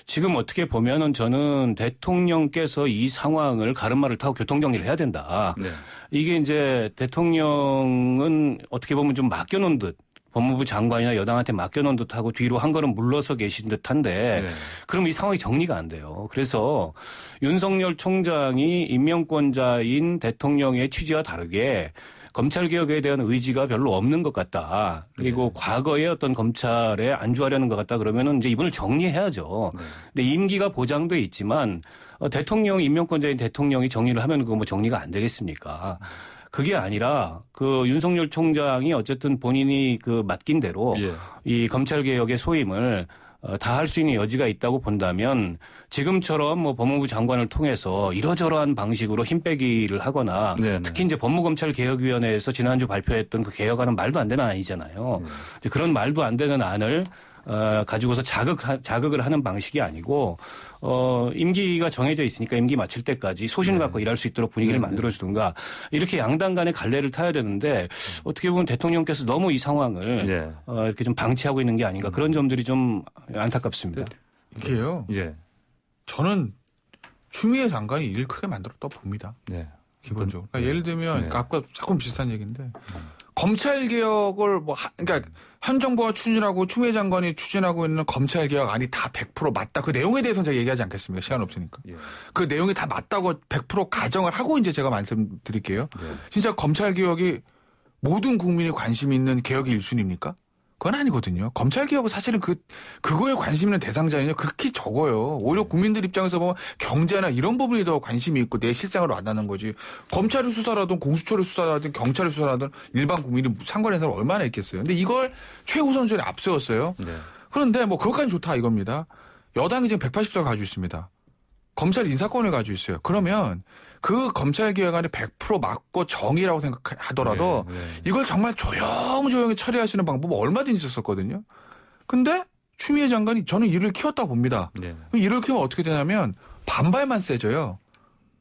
지금 어떻게 보면은 저는 대통령께서 이 상황을 가르마를 타고 교통정리를 해야 된다. 네. 이게 이제 대통령은 어떻게 보면 좀 맡겨놓은 듯 법무부 장관이나 여당한테 맡겨놓은 듯하고 뒤로 한 걸음 물러서 계신 듯한데 네. 그럼 이 상황이 정리가 안 돼요. 그래서 윤석열 총장이 임명권자인 대통령의 취지와 다르게 검찰 개혁에 대한 의지가 별로 없는 것 같다. 그리고 네. 과거의 어떤 검찰에 안주하려는 것 같다. 그러면은 이제 이분을 정리해야죠. 네. 근데 임기가 보장돼 있지만 어, 대통령 임명권자인 대통령이 정리를 하면 그거 뭐 정리가 안 되겠습니까? 네. 그게 아니라 그 윤석열 총장이 어쨌든 본인이 그 맡긴 대로 예. 이 검찰 개혁의 소임을 어, 다 할 수 있는 여지가 있다고 본다면 지금처럼 뭐 법무부 장관을 통해서 이러저러한 방식으로 힘 빼기를 하거나 네네. 네. 특히 이제 법무검찰개혁위원회에서 지난주 발표했던 그 개혁안은 말도 안 되는 안이잖아요. 네. 그런 말도 안 되는 안을 어, 가지고서 자극 자극을 하는 방식이 아니고 어, 임기가 정해져 있으니까 임기 마칠 때까지 소신을 네. 갖고 일할 수 있도록 분위기를 네. 네. 만들어주든가 이렇게 양당 간의 갈래를 타야 되는데 어떻게 보면 대통령께서 너무 이 상황을 네. 어, 이렇게 좀 방치하고 있는 게 아닌가 그런 점들이 좀 안타깝습니다. 네. 이게요. 예. 저는 추미애 장관이 일 크게 만들었다 봅니다. 네. 기본적으로. 그러니까 예를 들면 네. 아까 조금 비슷한 얘기인데 검찰 개혁을 뭐 하, 그러니까 현 정부와 추진하고 추미애 장관이 추진하고 있는 검찰 개혁안이 다 100% 맞다. 그 내용에 대해서는 제가 얘기하지 않겠습니다. 시간 없으니까. 예. 그 내용이 다 맞다고 100% 가정을 하고 이제 제가 말씀드릴게요. 예. 진짜 검찰 개혁이 모든 국민이 관심 있는 개혁의일순위입니까 그건 아니거든요. 검찰개혁은 사실은 그, 그거에 관심 있는 대상자는요, 극히 적어요. 오히려 국민들 입장에서 보면 경제나 이런 부분이 더 관심이 있고 내 실상을 와닿는 거지. 검찰을 수사하든 공수처를 수사하든 경찰을 수사하든 일반 국민이 상관인 사람 얼마나 있겠어요. 근데 이걸 최우선순위에 앞세웠어요. 네. 그런데 뭐 그것까지 좋다 이겁니다. 여당이 지금 180석을 가지고 있습니다. 검찰 인사권을 가지고 있어요. 그러면 음. 그 검찰 개혁안이 100% 맞고 정의라고 생각하더라도 네, 네. 이걸 정말 조용조용히 처리하시는 방법은 얼마든지 있었거든요. 근데 추미애 장관이 저는 이를 키웠다 봅니다. 네. 이를 키우면 어떻게 되냐면 반발만 세져요.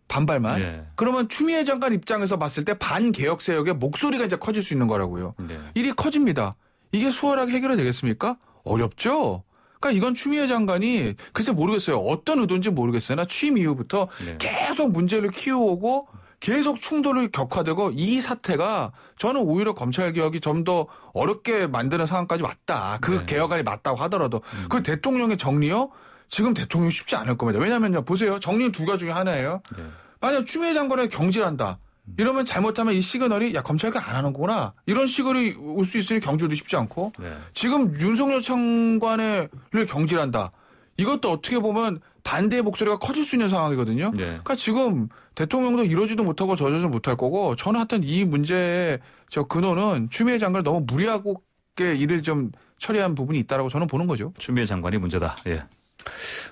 반발만. 네. 그러면 추미애 장관 입장에서 봤을 때 반개혁 세력의 목소리가 이제 커질 수 있는 거라고요. 네. 일이 커집니다. 이게 수월하게 해결이 되겠습니까? 어렵죠. 그러니까 이건 추미애 장관이 글쎄 모르겠어요. 어떤 의도인지 모르겠어요. 나 취임 이후부터 네. 계속 문제를 키워오고 계속 충돌을 격화되고 이 사태가 저는 오히려 검찰 개혁이 좀 더 어렵게 만드는 상황까지 왔다. 그 네. 개혁안이 맞다고 하더라도 음. 그 대통령의 정리요? 지금 대통령 쉽지 않을 겁니다. 왜냐면요. 보세요. 정리는 두 가지 중에 하나예요. 네. 만약 추미애 장관이 경질한다. 이러면 잘못하면 이 시그널이 야 검찰가 안 하는구나 이런 시그널이 올 수 있으니 경질도 쉽지 않고 네. 지금 윤석열 청관을 경질한다 이것도 어떻게 보면 반대의 목소리가 커질 수 있는 상황이거든요. 네. 그러니까 지금 대통령도 이러지도 못하고 저러지도 못할 거고 저는 하여튼 이 문제의 저 근원은 추미애 장관을 너무 무리하고 일을 좀 처리한 부분이 있다라고 저는 보는 거죠. 추미애 장관이 문제다. 예.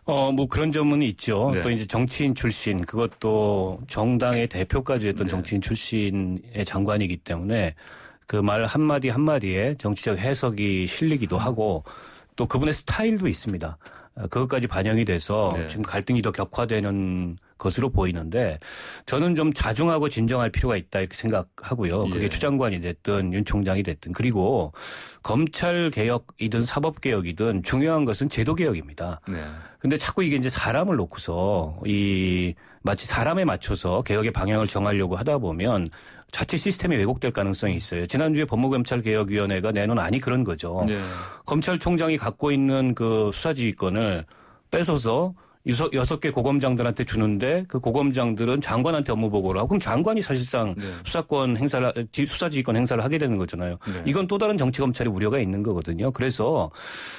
어, 뭐 그런 점은 있죠. 네. 또 이제 정치인 출신, 그것도 정당의 대표까지 했던 네. 정치인 출신의 장관이기 때문에 그 말 한마디 한마디에 정치적 해석이 실리기도 음. 하고 또 그분의 스타일도 있습니다. 어, 그것까지 반영이 돼서 네. 지금 갈등이 더 격화되는 것으로 보이는데 저는 좀 자중하고 진정할 필요가 있다 이렇게 생각하고요. 그게 예. 추 장관이 됐든 윤 총장이 됐든 그리고 검찰 개혁이든 사법 개혁이든 중요한 것은 제도 개혁입니다. 네. 근데 자꾸 이게 이제 사람을 놓고서 이 마치 사람에 맞춰서 개혁의 방향을 정하려고 하다 보면 자칫 시스템이 왜곡될 가능성이 있어요. 지난주에 법무검찰개혁위원회가 내놓은 아니 그런 거죠. 네. 검찰총장이 갖고 있는 그 수사지휘권을 뺏어서 여섯 개 고검장들한테 주는데 그 고검장들은 장관한테 업무 보고를 하고 그럼 장관이 사실상 네. 수사권 행사를 수사지휘권 행사를 하게 되는 거잖아요. 네. 이건 또 다른 정치 검찰의 우려가 있는 거거든요. 그래서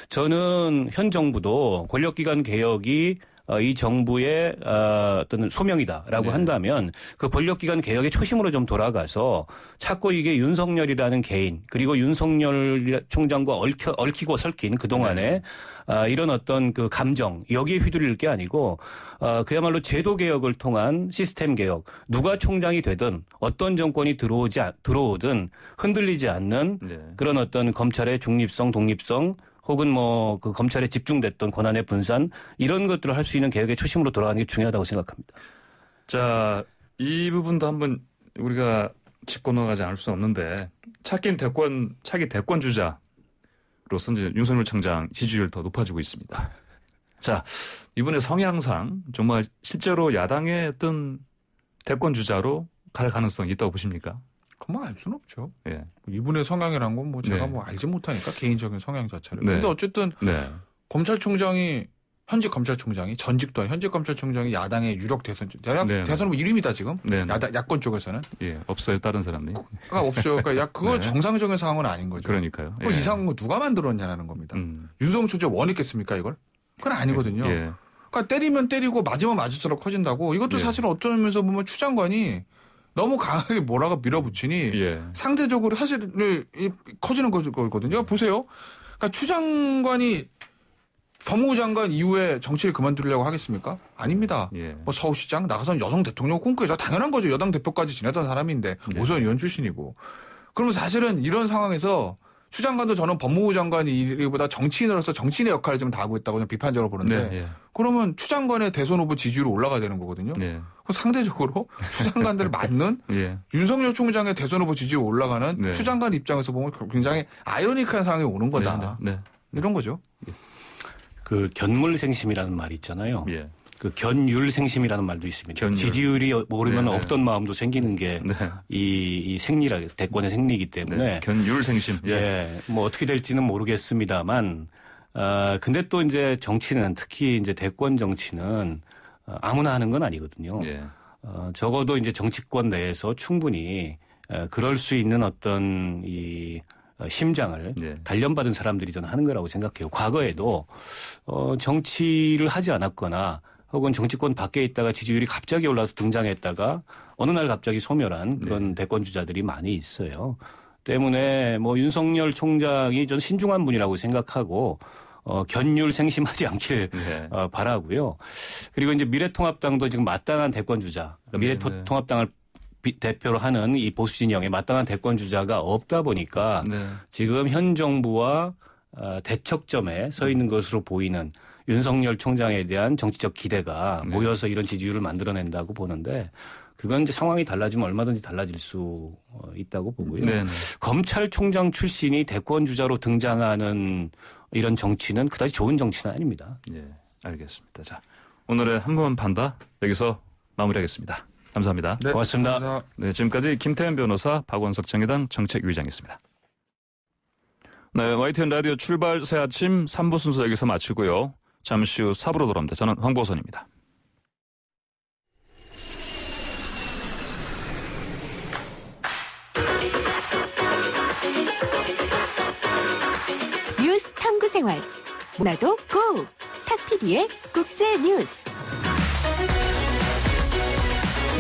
저는 현 정부도 권력기관 개혁이 어, 이 정부의 어, 어떤 소명이다라고 네. 한다면 그 권력기관 개혁의 초심으로 좀 돌아가서 찾고 이게 윤석열이라는 개인 그리고 윤석열 총장과 얽혀, 얽히고 설킨 그동안에 네. 아, 이런 어떤 그 감정 여기에 휘둘릴 게 아니고 어, 그야말로 제도 개혁을 통한 시스템 개혁 누가 총장이 되든 어떤 정권이 들어오지 들어오든 흔들리지 않는 네. 그런 어떤 검찰의 중립성 독립성 혹은 뭐 그 검찰에 집중됐던 권한의 분산 이런 것들을 할 수 있는 개혁의 초심으로 돌아가는 게 중요하다고 생각합니다. 자, 이 부분도 한번 우리가 짚고 넘어가지 않을 수 없는데 차긴 대권 차기 대권 주자로서 이제 윤석열 청장 지지율 더 높아지고 있습니다. 자, 이번에 성향상 정말 실제로 야당의 어떤 대권 주자로 갈 가능성이 있다고 보십니까? 그만 알 수는 없죠. 예. 이분의 성향이란 건 뭐 제가 네. 뭐 알지 못하니까 개인적인 성향 자체를. 네. 근데 어쨌든 네. 검찰총장이 현직 검찰총장이 전직도 아니 현직 검찰총장이 야당의 유력 대선 대략 네. 대선 뭐 이름이다 지금 네. 야당 야권 쪽에서는 예 없어요 다른 사람이 그러니까 없어요 그러니까 야 그거 네. 정상적인 상황은 아닌 거죠 그러니까요 예. 이상한 거 누가 만들었냐는 라 겁니다 음. 윤석열 조 원했겠습니까 이걸 그건 아니거든요 예. 예. 그러니까 때리면 때리고 맞으면 맞을수록 커진다고 이것도 예. 사실 어떤 면에서 보면 추장관이 너무 강하게 뭐라고 밀어붙이니 예. 상대적으로 사실을 커지는 거거든요. 보세요. 그러니까 추 장관이 법무부 장관 이후에 정치를 그만두려고 하겠습니까? 아닙니다. 예. 뭐 서울시장 나가선 여성 대통령 꿈꾸죠. 당연한 거죠. 여당 대표까지 지내던 사람인데 오선 예. 의원 출신이고. 그러면 사실은 이런 상황에서 추장관도 저는 법무부 장관 이 일보다 정치인으로서 정치인의 역할을 좀 다하고 있다고 좀 비판적으로 보는데 네, 예. 그러면 추장관의 대선 후보 지지율이 올라가야 되는 거거든요. 예. 그럼 상대적으로 네. 추장관들을 맞는 예. 윤석열 총장의 대선 후보 지지율이 올라가는 네. 추장관 입장에서 보면 굉장히 아이러니크한 상황이 오는 거다. 네, 네. 이런 거죠. 예. 그 견물생심이라는 말이 있잖아요. 예. 그 견율 생심이라는 말도 있습니다. 견율. 지지율이 오르면 네네. 네. 없던 마음도 생기는 게이 네. 이 생리라 해서 대권의 생리이기 때문에 네. 견율 생심. 예. 네. 뭐 어떻게 될지는 모르겠습니다만 아 근데 또 이제 정치는 특히 이제 대권 정치는 어, 아무나 하는 건 아니거든요. 예. 어, 적어도 이제 정치권 내에서 충분히 어, 그럴 수 있는 어떤 이 어, 심장을 네. 단련받은 사람들이 저는 하는 거라고 생각해요. 과거에도 어, 정치를 하지 않았거나 혹은 정치권 밖에 있다가 지지율이 갑자기 올라서 등장했다가 어느 날 갑자기 소멸한 네. 그런 네. 대권 주자들이 많이 있어요. 때문에 뭐 윤석열 총장이 전 신중한 분이라고 생각하고 어, 견율 생심하지 않기를 네. 어, 바라고요. 그리고 이제 미래통합당도 지금 마땅한 대권 주자, 그러니까 네, 미래통합당을 대표로 하는 이 보수 진영에 마땅한 대권 주자가 없다 보니까 네. 지금 현 정부와 어, 대척점에 서 있는 것으로 보이는 윤석열 총장에 대한 정치적 기대가 네. 모여서 이런 지지율을 만들어낸다고 보는데 그건 이제 상황이 달라지면 얼마든지 달라질 수 어, 있다고 보고요. 네네. 네. 검찰총장 출신이 대권 주자로 등장하는 이런 정치는 그다지 좋은 정치는 아닙니다. 네, 알겠습니다. 자, 오늘의 한번 판다 여기서 마무리하겠습니다. 감사합니다. 네, 고맙습니다. 감사합니다. 네, 지금까지 김태현 변호사, 박원석 정의당 정책위원장이었습니다. 네, YTN 라디오 출발 새 아침 3부 순서 여기서 마치고요. 잠시 후 4부로 돌아옵니다. 저는 황보선입니다. 뉴스 탐구 생활 문화도 고! 탁피디의 국제 뉴스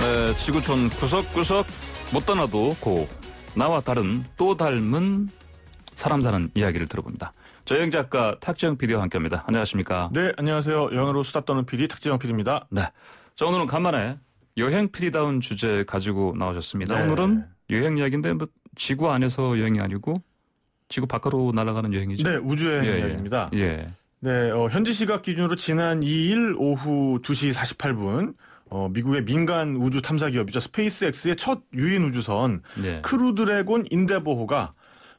네, 지구촌 구석구석 못 떠나도 고 나와 다른 또 닮은 사람 사는 이야기를 들어봅니다. 저영 작가 탁지영 PD와 함께합니다. 안녕하십니까? 네, 안녕하세요. 여행으로 수다 떠는 PD 탁지영 PD입니다. 네. 자, 오늘은 간만에 여행 PD다운 주제 가지고 나오셨습니다. 네. 오늘은 여행 이야기인데 뭐 지구 안에서 여행이 아니고 지구 밖으로 날아가는 여행이죠. 네, 우주 예, 여행 예, 이야기입니다. 예. 네, 어, 현지 시각 기준으로 지난 2일 오후 2시 48분 어, 미국의 민간 우주 탐사 기업이죠 스페이스X의 첫 유인 우주선 네. 크루 드래곤 인데보호가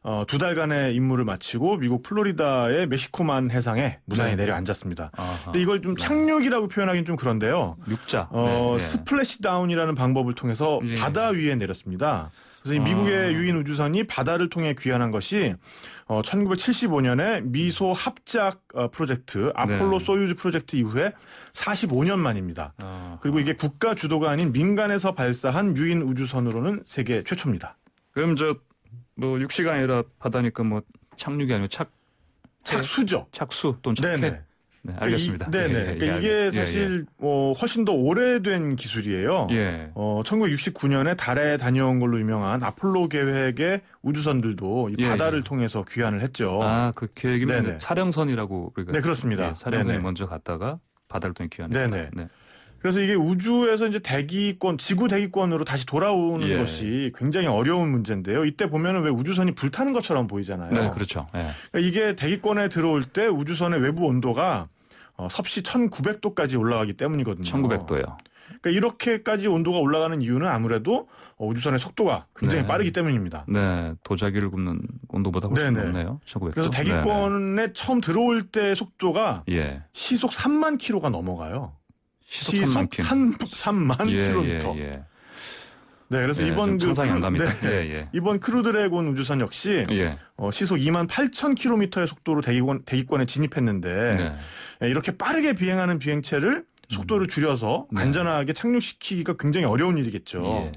어, 두 달간의 임무를 마치고 미국 플로리다의 멕시코만 해상에 무사히 네. 내려앉았습니다. 아하. 근데 이걸 좀 네. 착륙이라고 표현하긴 좀 그런데요. 육자. 어, 네, 네. 스플래시 다운이라는 방법을 통해서 바다 위에 내렸습니다. 그래서 미국의 아. 유인 우주선이 바다를 통해 귀환한 것이 어, 1975년에 미소 합작 어, 프로젝트 네. 아폴로 네. 소유즈 프로젝트 이후에 45년 만입니다. 아. 그리고 이게 국가 주도가 아닌 민간에서 발사한 유인 우주선으로는 세계 최초입니다. 그럼 저뭐 육시가 아니라 바다니까 뭐 착륙이 아니고 착 네. 착수죠. 착수 또는 착해. 네네. 네, 알겠습니다. 네네. 예, 예, 그러니까 예, 이게 예, 예. 사실 예, 어, 훨씬 더 오래된 기술이에요. 어, 1969년에 달에 다녀온 걸로 유명한 아폴로 계획의 우주선들도 이 바다를 통해서 귀환을 했죠. 아, 그 계획이면 차량선이라고 우리가 네, 그렇습니다. 차량선이 네네. 먼저 갔다가 바다를 통해 귀환했다. 네네. 네. 그래서 이게 우주에서 이제 대기권, 지구 대기권으로 다시 돌아오는 예. 것이 굉장히 어려운 문제인데요. 이때 보면은 왜 우주선이 불타는 것처럼 보이잖아요. 네, 그렇죠. 예. 그러니까 이게 대기권에 들어올 때 우주선의 외부 온도가 어, 섭씨 1900도까지 올라가기 때문이거든요. 1900도요. 그러니까 이렇게까지 온도가 올라가는 이유는 아무래도 어, 우주선의 속도가 굉장히 네. 빠르기 때문입니다. 네, 도자기를 굽는 온도보다 훨씬 네네. 높네요. 1900도. 그래서 대기권에 네네. 처음 들어올 때 속도가 예. 시속 3만 키로가 넘어가요. 시속, 시속 3, 만 예, 예, 킬로미터. 예, 예. 네, 그래서 예, 이번 그 크루, 네, 예, 이번 크루 드래곤 우주선 역시 어, 시속 2만 8천 킬로미터의 속도로 대기권, 대기권에 진입했는데 네. 이렇게 빠르게 비행하는 비행체를 속도를 음. 줄여서 음. 안전하게 착륙시키기가 굉장히 어려운 일이겠죠.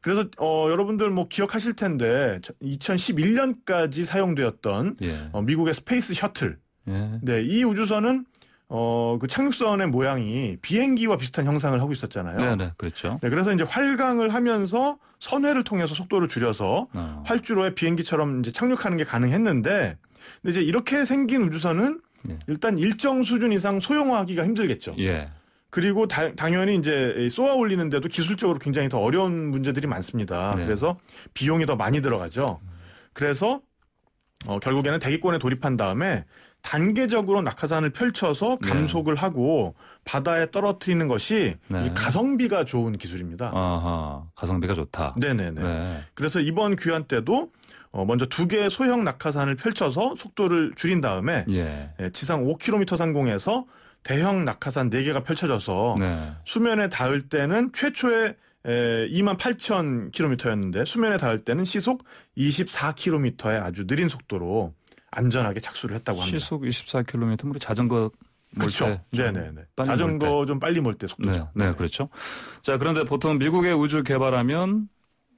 그래서 어, 여러분들 뭐 기억하실 텐데 2011년까지 사용되었던 어, 미국의 스페이스 셔틀. 네, 이 우주선은 어, 그 착륙선의 모양이 비행기와 비슷한 형상을 하고 있었잖아요. 네네, 네, 그렇죠. 네, 그래서 이제 활강을 하면서 선회를 통해서 속도를 줄여서 어. 활주로에 비행기처럼 이제 착륙하는 게 가능했는데 근데 이제 이렇게 생긴 우주선은 예. 일단 일정 수준 이상 소형화하기가 힘들겠죠. 예. 그리고 다, 당연히 이제 쏘아 올리는데도 기술적으로 굉장히 더 어려운 문제들이 많습니다. 네. 그래서 비용이 더 많이 들어가죠. 그래서 어, 결국에는 대기권에 돌입한 다음에 단계적으로 낙하산을 펼쳐서 네. 감속을 네. 하고 바다에 떨어뜨리는 것이 네. 가성비가 좋은 기술입니다. 아하, 가성비가 좋다. 네네네. 네. 그래서 이번 귀환 때도 어, 먼저 두 개의 소형 낙하산을 펼쳐서 속도를 줄인 다음에 예. 예 지상 5km 상공에서 대형 낙하산 4개가 펼쳐져서 네. 수면에 닿을 때는 최초의 2만 8천 킬로미터였는데 수면에 닿을 때는 시속 24킬로미터의 아주 느린 속도로 안전하게 착수를 했다고 합니다. 시속 24km로 자전거 그렇죠. 네네네. 자전거 좀 빨리 몰 때 속도죠. 네, 네, 네, 그렇죠. 자, 그런데 보통 미국의 우주 개발하면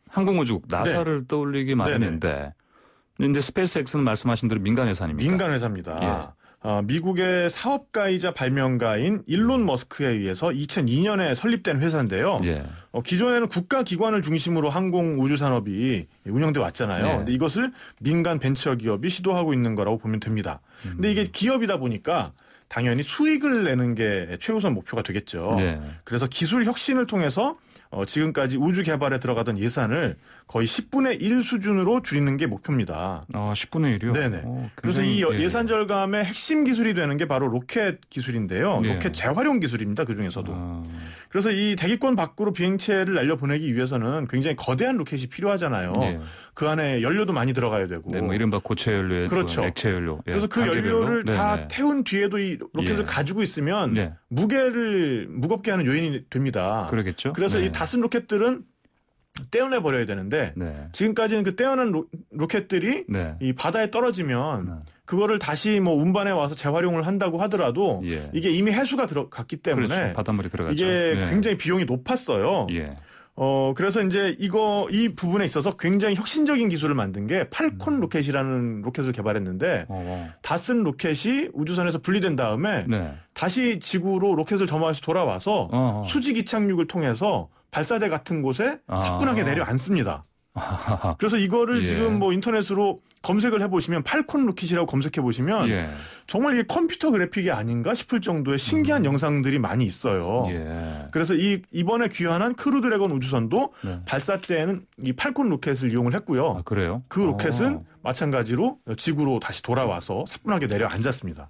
항공우주국 나사를 네. 떠올리기 마련인데 이제 스페이스X는 말씀하신 대로 민간 회사입니다. 민간 회사입니다. 예. 어, 미국의 사업가이자 발명가인 일론 머스크에 의해서 2002년에 설립된 회사인데요. 예. 어, 기존에는 국가기관을 중심으로 항공 우주 산업이 운영돼 왔잖아요. 네. 근데 이것을 민간 벤처 기업이 시도하고 있는 거라고 보면 됩니다. 음. 근데 이게 기업이다 보니까 당연히 수익을 내는 게 최우선 목표가 되겠죠. 네. 그래서 기술 혁신을 통해서 어, 지금까지 우주 개발에 들어가던 예산을 거의 10분의 1 수준으로 줄이는 게 목표입니다. 아, 10분의 1이요? 네네. 어, 그래서 이 예, 예. 예산 절감의 핵심 기술이 되는 게 바로 로켓 기술인데요. 네. 로켓 재활용 기술입니다. 그 중에서도. 아. 그래서 이 대기권 밖으로 비행체를 날려보내기 위해서는 굉장히 거대한 로켓이 필요하잖아요. 네. 그 안에 연료도 많이 들어가야 되고. 네, 뭐 이른바 고체 연료에 그렇죠. 액체 연료. 예, 그래서 그 연료를 네, 다 네. 태운 뒤에도 이 로켓을 예. 가지고 있으면 네. 무게를 무겁게 하는 요인이 됩니다. 그러겠죠. 그래서 이 네. 다쓴 로켓들은 떼어내 버려야 되는데 네. 지금까지는 그 떼어낸 로, 켓들이이 바다에 떨어지면 그거를 다시 뭐 운반에 와서 재활용을 한다고 하더라도 예. 이게 이미 해수가 들어갔기 때문에 그렇죠. 바닷물이 들어갔죠. 이게 예. 굉장히 비용이 높았어요. 예. 어 그래서 이제 이거 이 부분에 있어서 굉장히 혁신적인 기술을 만든 게 팔콘 음. 로켓이라는 로켓을 개발했는데 어, 어. 다쓴 로켓이 우주선에서 분리된 다음에 네. 다시 지구로 로켓을 점화해서 돌아와서 어허. 수직 이착륙을 통해서 발사대 같은 곳에 아. 사뿐하게 내려 앉습니다. 그래서 이거를 예. 지금 뭐 인터넷으로 검색을 해보시면 팔콘 루킷이라고 검색해보시면 예. 정말 이게 컴퓨터 그래픽이 아닌가 싶을 정도의 신기한 음. 영상들이 많이 있어요. 예. 그래서 이 이번에 귀환한 크루 드래곤 우주선도 네. 발사 때에는 이 팔콘 로켓을 이용을 했고요. 아, 그래요? 그 로켓은 오. 어. 마찬가지로 지구로 다시 돌아와서 사뿐하게 내려앉았습니다.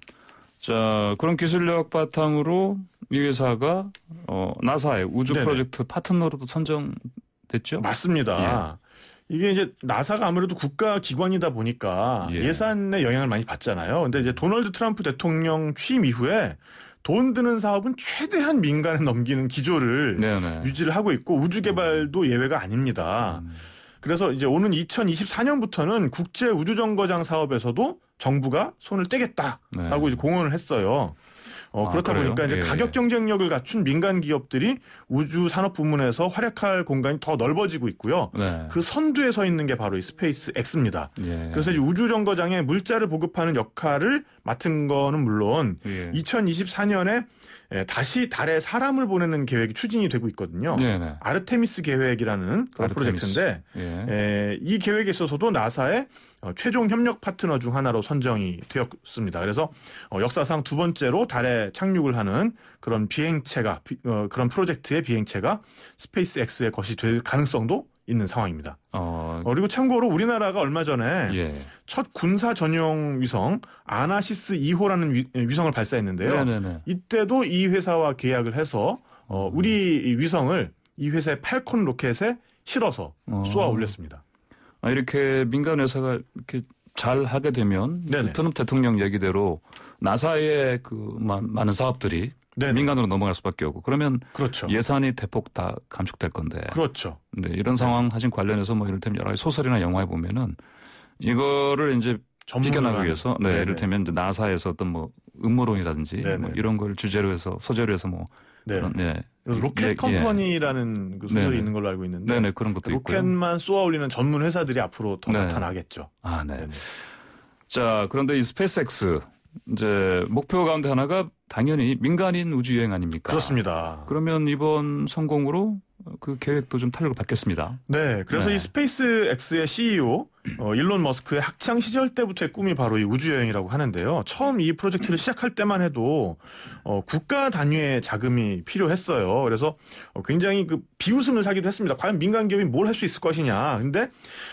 자, 그런 기술력 바탕으로 이 회사가 어, 나사의 우주 네네. 프로젝트 파트너로도 선정됐죠? 맞습니다. 예. 이게 이제 나사가 아무래도 국가 기관이다 보니까 예. 산의 영향을 많이 받잖아요. 근데 이제 도널드 트럼프 대통령 취임 이후에 돈 드는 사업은 최대한 민간에 넘기는 기조를 네네. 네. 유지를 하고 있고 우주 개발도 예외가 아닙니다. 음. 그래서 이제 오는 2024년부터는 국제 우주 정거장 사업에서도 정부가 손을 떼겠다라고 네. 이제 공언을 했어요. 어, 아, 그렇다 아, 보니까 이제 예. 가격 경쟁력을 갖춘 민간 기업들이 우주 산업 부문에서 활약할 공간이 더 넓어지고 있고요. 네. 그 선두에 서 있는 게 바로 이 스페이스 X입니다. 예. 그래서 이제 우주 정거장에 물자를 보급하는 역할을 맡은 거는 물론 2024년에 예. 예, 다시 달에 사람을 보내는 계획이 추진이 되고 있거든요. 네네. 네. 아르테미스 계획이라는 아르테미스. 프로젝트인데 예. 예, 이 계획에 있어서도 나사의 어, 최종 협력 파트너 중 하나로 선정이 되었습니다. 그래서 어, 역사상 두 번째로 달에 착륙을 하는 그런 비행체가 어, 그런 프로젝트의 비행체가 스페이스X의 것이 될 가능성도 있는 상황입니다. 어, 어... 그리고 참고로 우리나라가 얼마 전에 예. 첫 군사 전용 위성 아나시스 2호라는 위, 예, 성을 발사했는데요. 네네네. 이때도 이 회사와 계약을 해서 어, 어. 우리 위성을 이 회사의 팔콘 로켓에 실어서 어... 쏘아 올렸습니다. 아, 이렇게 민간 회사가 이렇게 잘 하게 되면 그 트럼프 대통령 얘기대로 나사의 그 많은 사업들이 네네. 민간으로 넘어갈 수밖에 없고 그러면 그렇죠. 예산이 대폭 다 감축될 건데. 그렇죠. 네, 이런 네. 상황 네. 사실 관련해서 뭐 이를테면 여러 가지 소설이나 영화에 보면은 이거를 이제 비켜나가기 위해서 네, 이를테면 이제 나사에서 어떤 뭐 음모론이라든지 뭐 이런 걸 주제로 해서 소재로 해서 뭐 네. 그 네. 래서 로켓 네, 컴퍼니라는 예. 그 소설이 네네. 있는 걸로 알고 있는데 네네, 그런 것도 로켓만 있고요. 쏘아 올리는 전문 회사들이 앞으로 더 네. 나타나겠죠. 아, 네. 네 자, 그런데 이 스페이스X 이제 목표 가운데 하나가 당연히 민간인 우주 여행 아닙니까? 그렇습니다. 그러면 이번 성공으로 그 계획도 좀 탄력을 받겠습니다. 네, 그래서 네. 이 스페이스X의 CEO 어, 일론 머스크의 학창 시절 때부터의 꿈이 바로 이 우주 여행이라고 하는데요. 처음 이 프로젝트를 시작할 때만 해도 어, 국가 단위의 자금이 필요했어요. 그래서 어, 굉장히 그 비웃음을 사기도 했습니다. 과연 민간 기업이 뭘 할 수 있을 것이냐. 근데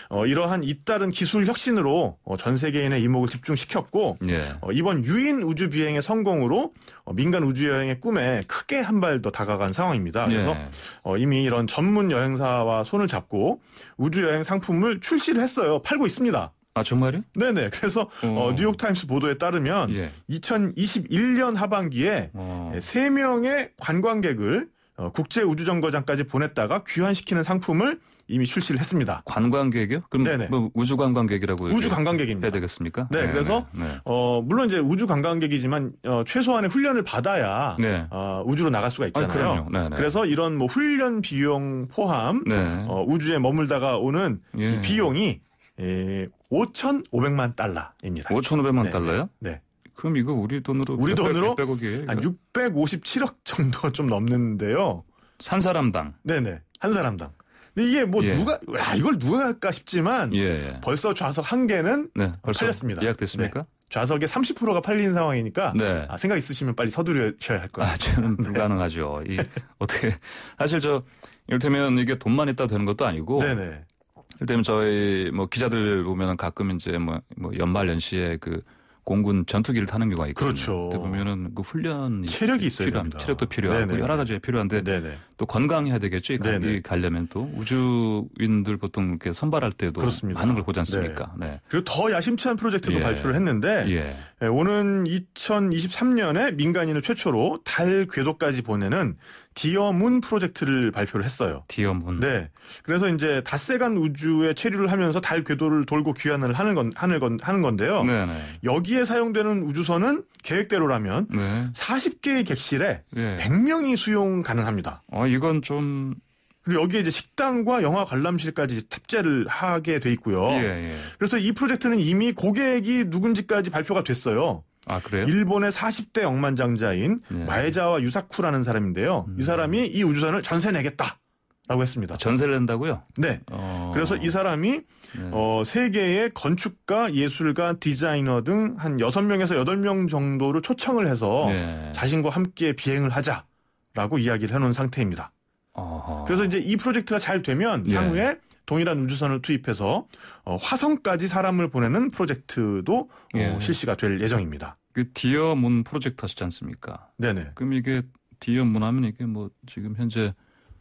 어, 이러한 잇따른 기술 혁신으로 어, 전 세계인의 이목을 집중시켰고 예. 어, 이번 유인 우주 비행의 성공으로 어, 민간 우주 여행의 꿈에 크게 한 발 더 다가간 상황입니다. 예. 그래서 예. 어, 이미 이런 전문 여행사와 손을 잡고 우주 여행 상품을 출시를 했어요. 팔고 있습니다. 아 정말요? 네네. 그래서 어, 어. 뉴욕타임스 보도에 따르면 예. 2021년 하반기에 어. 3명의 관광객을 어, 국제우주정거장까지 보냈다가 귀환시키는 상품을 이미 출시를 했습니다. 관광객이요? 그럼 네네. 뭐 우주 관광객이라고 우주 관광객입니다. 해야 되겠습니까? 네, 네네. 그래서 네어 네. 물론 이제 우주 관광객이지만 어, 최소한의 훈련을 받아야 네. 어, 우주로 나갈 수가 있잖아요. 아, 그래서 이런 뭐 훈련 비용 포함 어, 우주에 머물다가 오는 예. 이 비용이 에, 예, 5,500만 달러입니다. 5,500만 달러요? 네. 그럼 이거 우리 돈으로 우리 돈으로 6 0 0억이 657억 정도 좀 넘는데요. 산 사람당. 네네 한 사람당. 이게 뭐 예. 누가 야 아, 이걸 누가 할까 싶지만 예, 예. 벌써 좌석 한 개는 네, 벌써 팔렸습니다. 예약됐습니까? 네. 좌석의 30%가 팔린 상황이니까 네. 아, 생각 있으시면 빨리 서두르셔야 할 거예요. 아, 저는 네. 불가능하죠. 이 어떻게 사실 저 이를테면 이게 돈만 있다 되는 것도 아니고 네네. 이를테면 저희 뭐 기자들 보면 가끔 이제 뭐, 뭐 연말 연시에 그 공군 전투기를 타는 경우가 있거든요. 그렇죠. 그때 보면은 그 훈련 체력이 있어야 필요합니다. 체력도 필요하고 네네. 여러 가지가 필요한데 네네. 또 건강해야 되겠죠. 이 감기 네 가려면 또 우주인들 보통 이렇게 선발할 때도 그렇습니다. 많은 걸 보지 않습니까? 네. 네. 그리고 더 야심찬 프로젝트도 예. 발표를 했는데 예. 예. 오는 2023년에 민간인을 최초로 달 궤도까지 보내는 디어문 프로젝트를 발표를 했어요. 디어문. 네. 그래서 이제 닷새간 우주에 체류를 하면서 달 궤도를 돌고 귀환을 하는 건 하는 건 하는 건데요. 네, 네. 여기에 사용되는 우주선은 계획대로라면 네. 40개의 객실에 네. 100명이 수용 가능합니다. 어, 이건 좀 그리고 여기에 이제 식당과 영화 관람실까지 탑재를 하게 돼 있고요. 예, 예. 그래서 이 프로젝트는 이미 고객이 누군지까지 발표가 됐어요. 아, 그래요? 일본의 40대 억만장자인 네. 마에자와 유사쿠라는 사람인데요. 음. 이 사람이 이 우주선을 전세 내겠다. 라고 했습니다. 전세를 낸다고요? 네. 어... 그래서 이 사람이 네. 어, 세계의 건축가, 예술가, 디자이너 등 한 6명에서 8명 정도를 초청을 해서 네. 자신과 함께 비행을 하자라고 이야기를 해놓은 상태입니다. 어허... 그래서 이제 이 프로젝트가 잘 되면 네. 향후에 동일한 우주선을 투입해서 어, 화성까지 사람을 보내는 프로젝트도 어, 예. 어, 실시가 될 예정입니다. 그 디어문 프로젝트 하시지 않습니까? 네네. 그럼 이게 디어문 하면 이게 뭐 지금 현재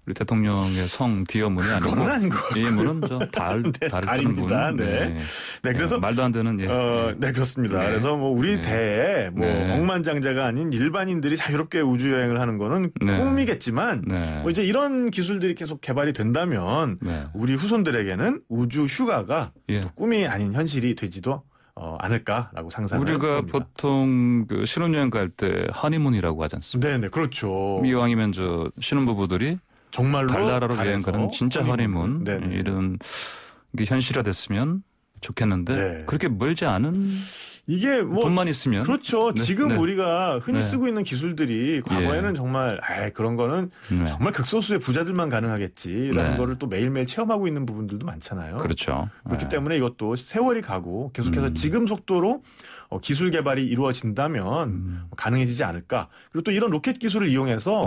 우리 대통령의 성 디어문이 아니고 아닌 문은 저달 네, 달입니다. 네. 네. 네. 네. 그래서 어, 말도 안 되는 예. 어, 예. 네 그렇습니다. 네. 그래서 뭐 우리 네. 대에 뭐 억만장자가 아닌 일반인들이 자유롭게 우주 여행을 하는 거는 꿈이겠지만 뭐 이제 이런 기술들이 계속 개발이 된다면 우리 후손들에게는 우주 휴가가 예. 꿈이 아닌 현실이 되지도 어, 않을까라고 상상을 우리가 합니다. 보통 그 신혼여행 갈 때 허니문이라고 하지 않습니까? 네네, 그렇죠. 이왕이면 저 신혼부부들이 정말로 달나라로 여행 가는 진짜 허니문, 그, 이런 게 현실화됐으면 좋겠는데 네. 그렇게 멀지 않은 이게 뭐 돈만 있으면 그렇죠. 네. 지금 네. 우리가 흔히 네. 쓰고 있는 기술들이 과거에는 예. 정말 아 그런 거는 네. 정말 극소수의 부자들만 가능하겠지라는 네. 거를 또 매일매일 체험하고 있는 부분들도 많잖아요. 그렇죠. 그렇기 때문에 이것도 세월이 가고 계속해서 음. 지금 속도로 어, 기술 개발이 이루어진다면 음. 가능해지지 않을까. 그리고 또 이런 로켓 기술을 이용해서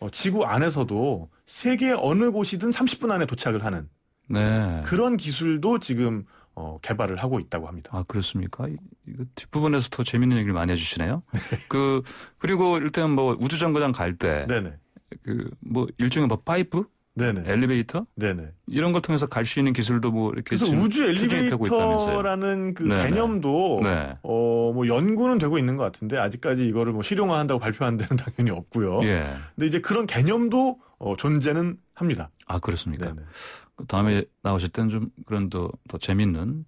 어, 지구 안에서도 세계 어느 곳이든 30분 안에 도착을 하는 네. 그런 기술도 지금 어, 개발을 하고 있다고 합니다. 아 그렇습니까? 이거 뒷부분에서 더 재밌는 얘기를 많이 해주시네요. 네. 그 그리고 일단 뭐 우주정거장 갈때그 뭐 일종의 뭐 파이프 네네. 엘리베이터? 네네. 이런 걸 통해서 갈 수 있는 기술도 뭐 이렇게 그래서 우주 엘리베이터라는 그 네네. 개념도 네. 어뭐 연구는 되고 있는 것 같은데 아직까지 이거를 뭐 실용화한다고 발표한 데는 당연히 없고요. 예. 근데 이제 그런 개념도 어, 존재는 합니다. 아 그렇습니까? 네네. 네. 다음에 나오실 때는 좀 그런 또더 재밌는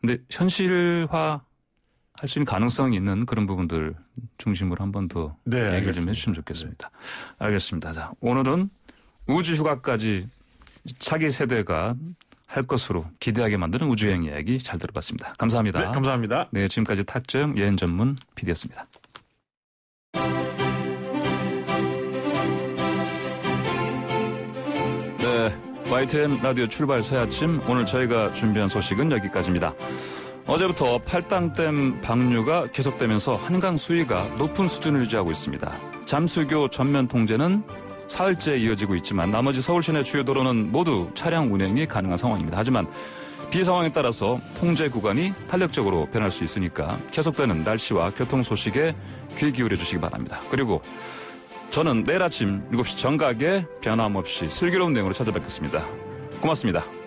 근데 현실화 할 수 있는 가능성이 있는 그런 부분들 중심으로 한 번더 네, 얘기를 좀 해주시면 좋겠습니다. 네. 알겠습니다. 자 오늘은 우주 휴가까지 차기 세대가 할 것으로 기대하게 만드는 우주여행 이야기 잘 들어봤습니다. 감사합니다. 네, 감사합니다. 네, 지금까지 타점 여행 전문 PD였습니다. YTN 라디오 출발 새 아침 오늘 저희가 준비한 소식은 여기까지입니다. 어제부터 팔당댐 방류가 계속되면서 한강 수위가 높은 수준을 유지하고 있습니다. 잠수교 전면 통제는 사흘째 이어지고 있지만 나머지 서울 시내 주요 도로는 모두 차량 운행이 가능한 상황입니다. 하지만 비 상황에 따라서 통제 구간이 탄력적으로 변할 수 있으니까 계속되는 날씨와 교통 소식에 귀 기울여 주시기 바랍니다. 그리고 저는 내일 아침 7시 정각에 변함없이 슬기로운 내용으로 찾아뵙겠습니다. 고맙습니다.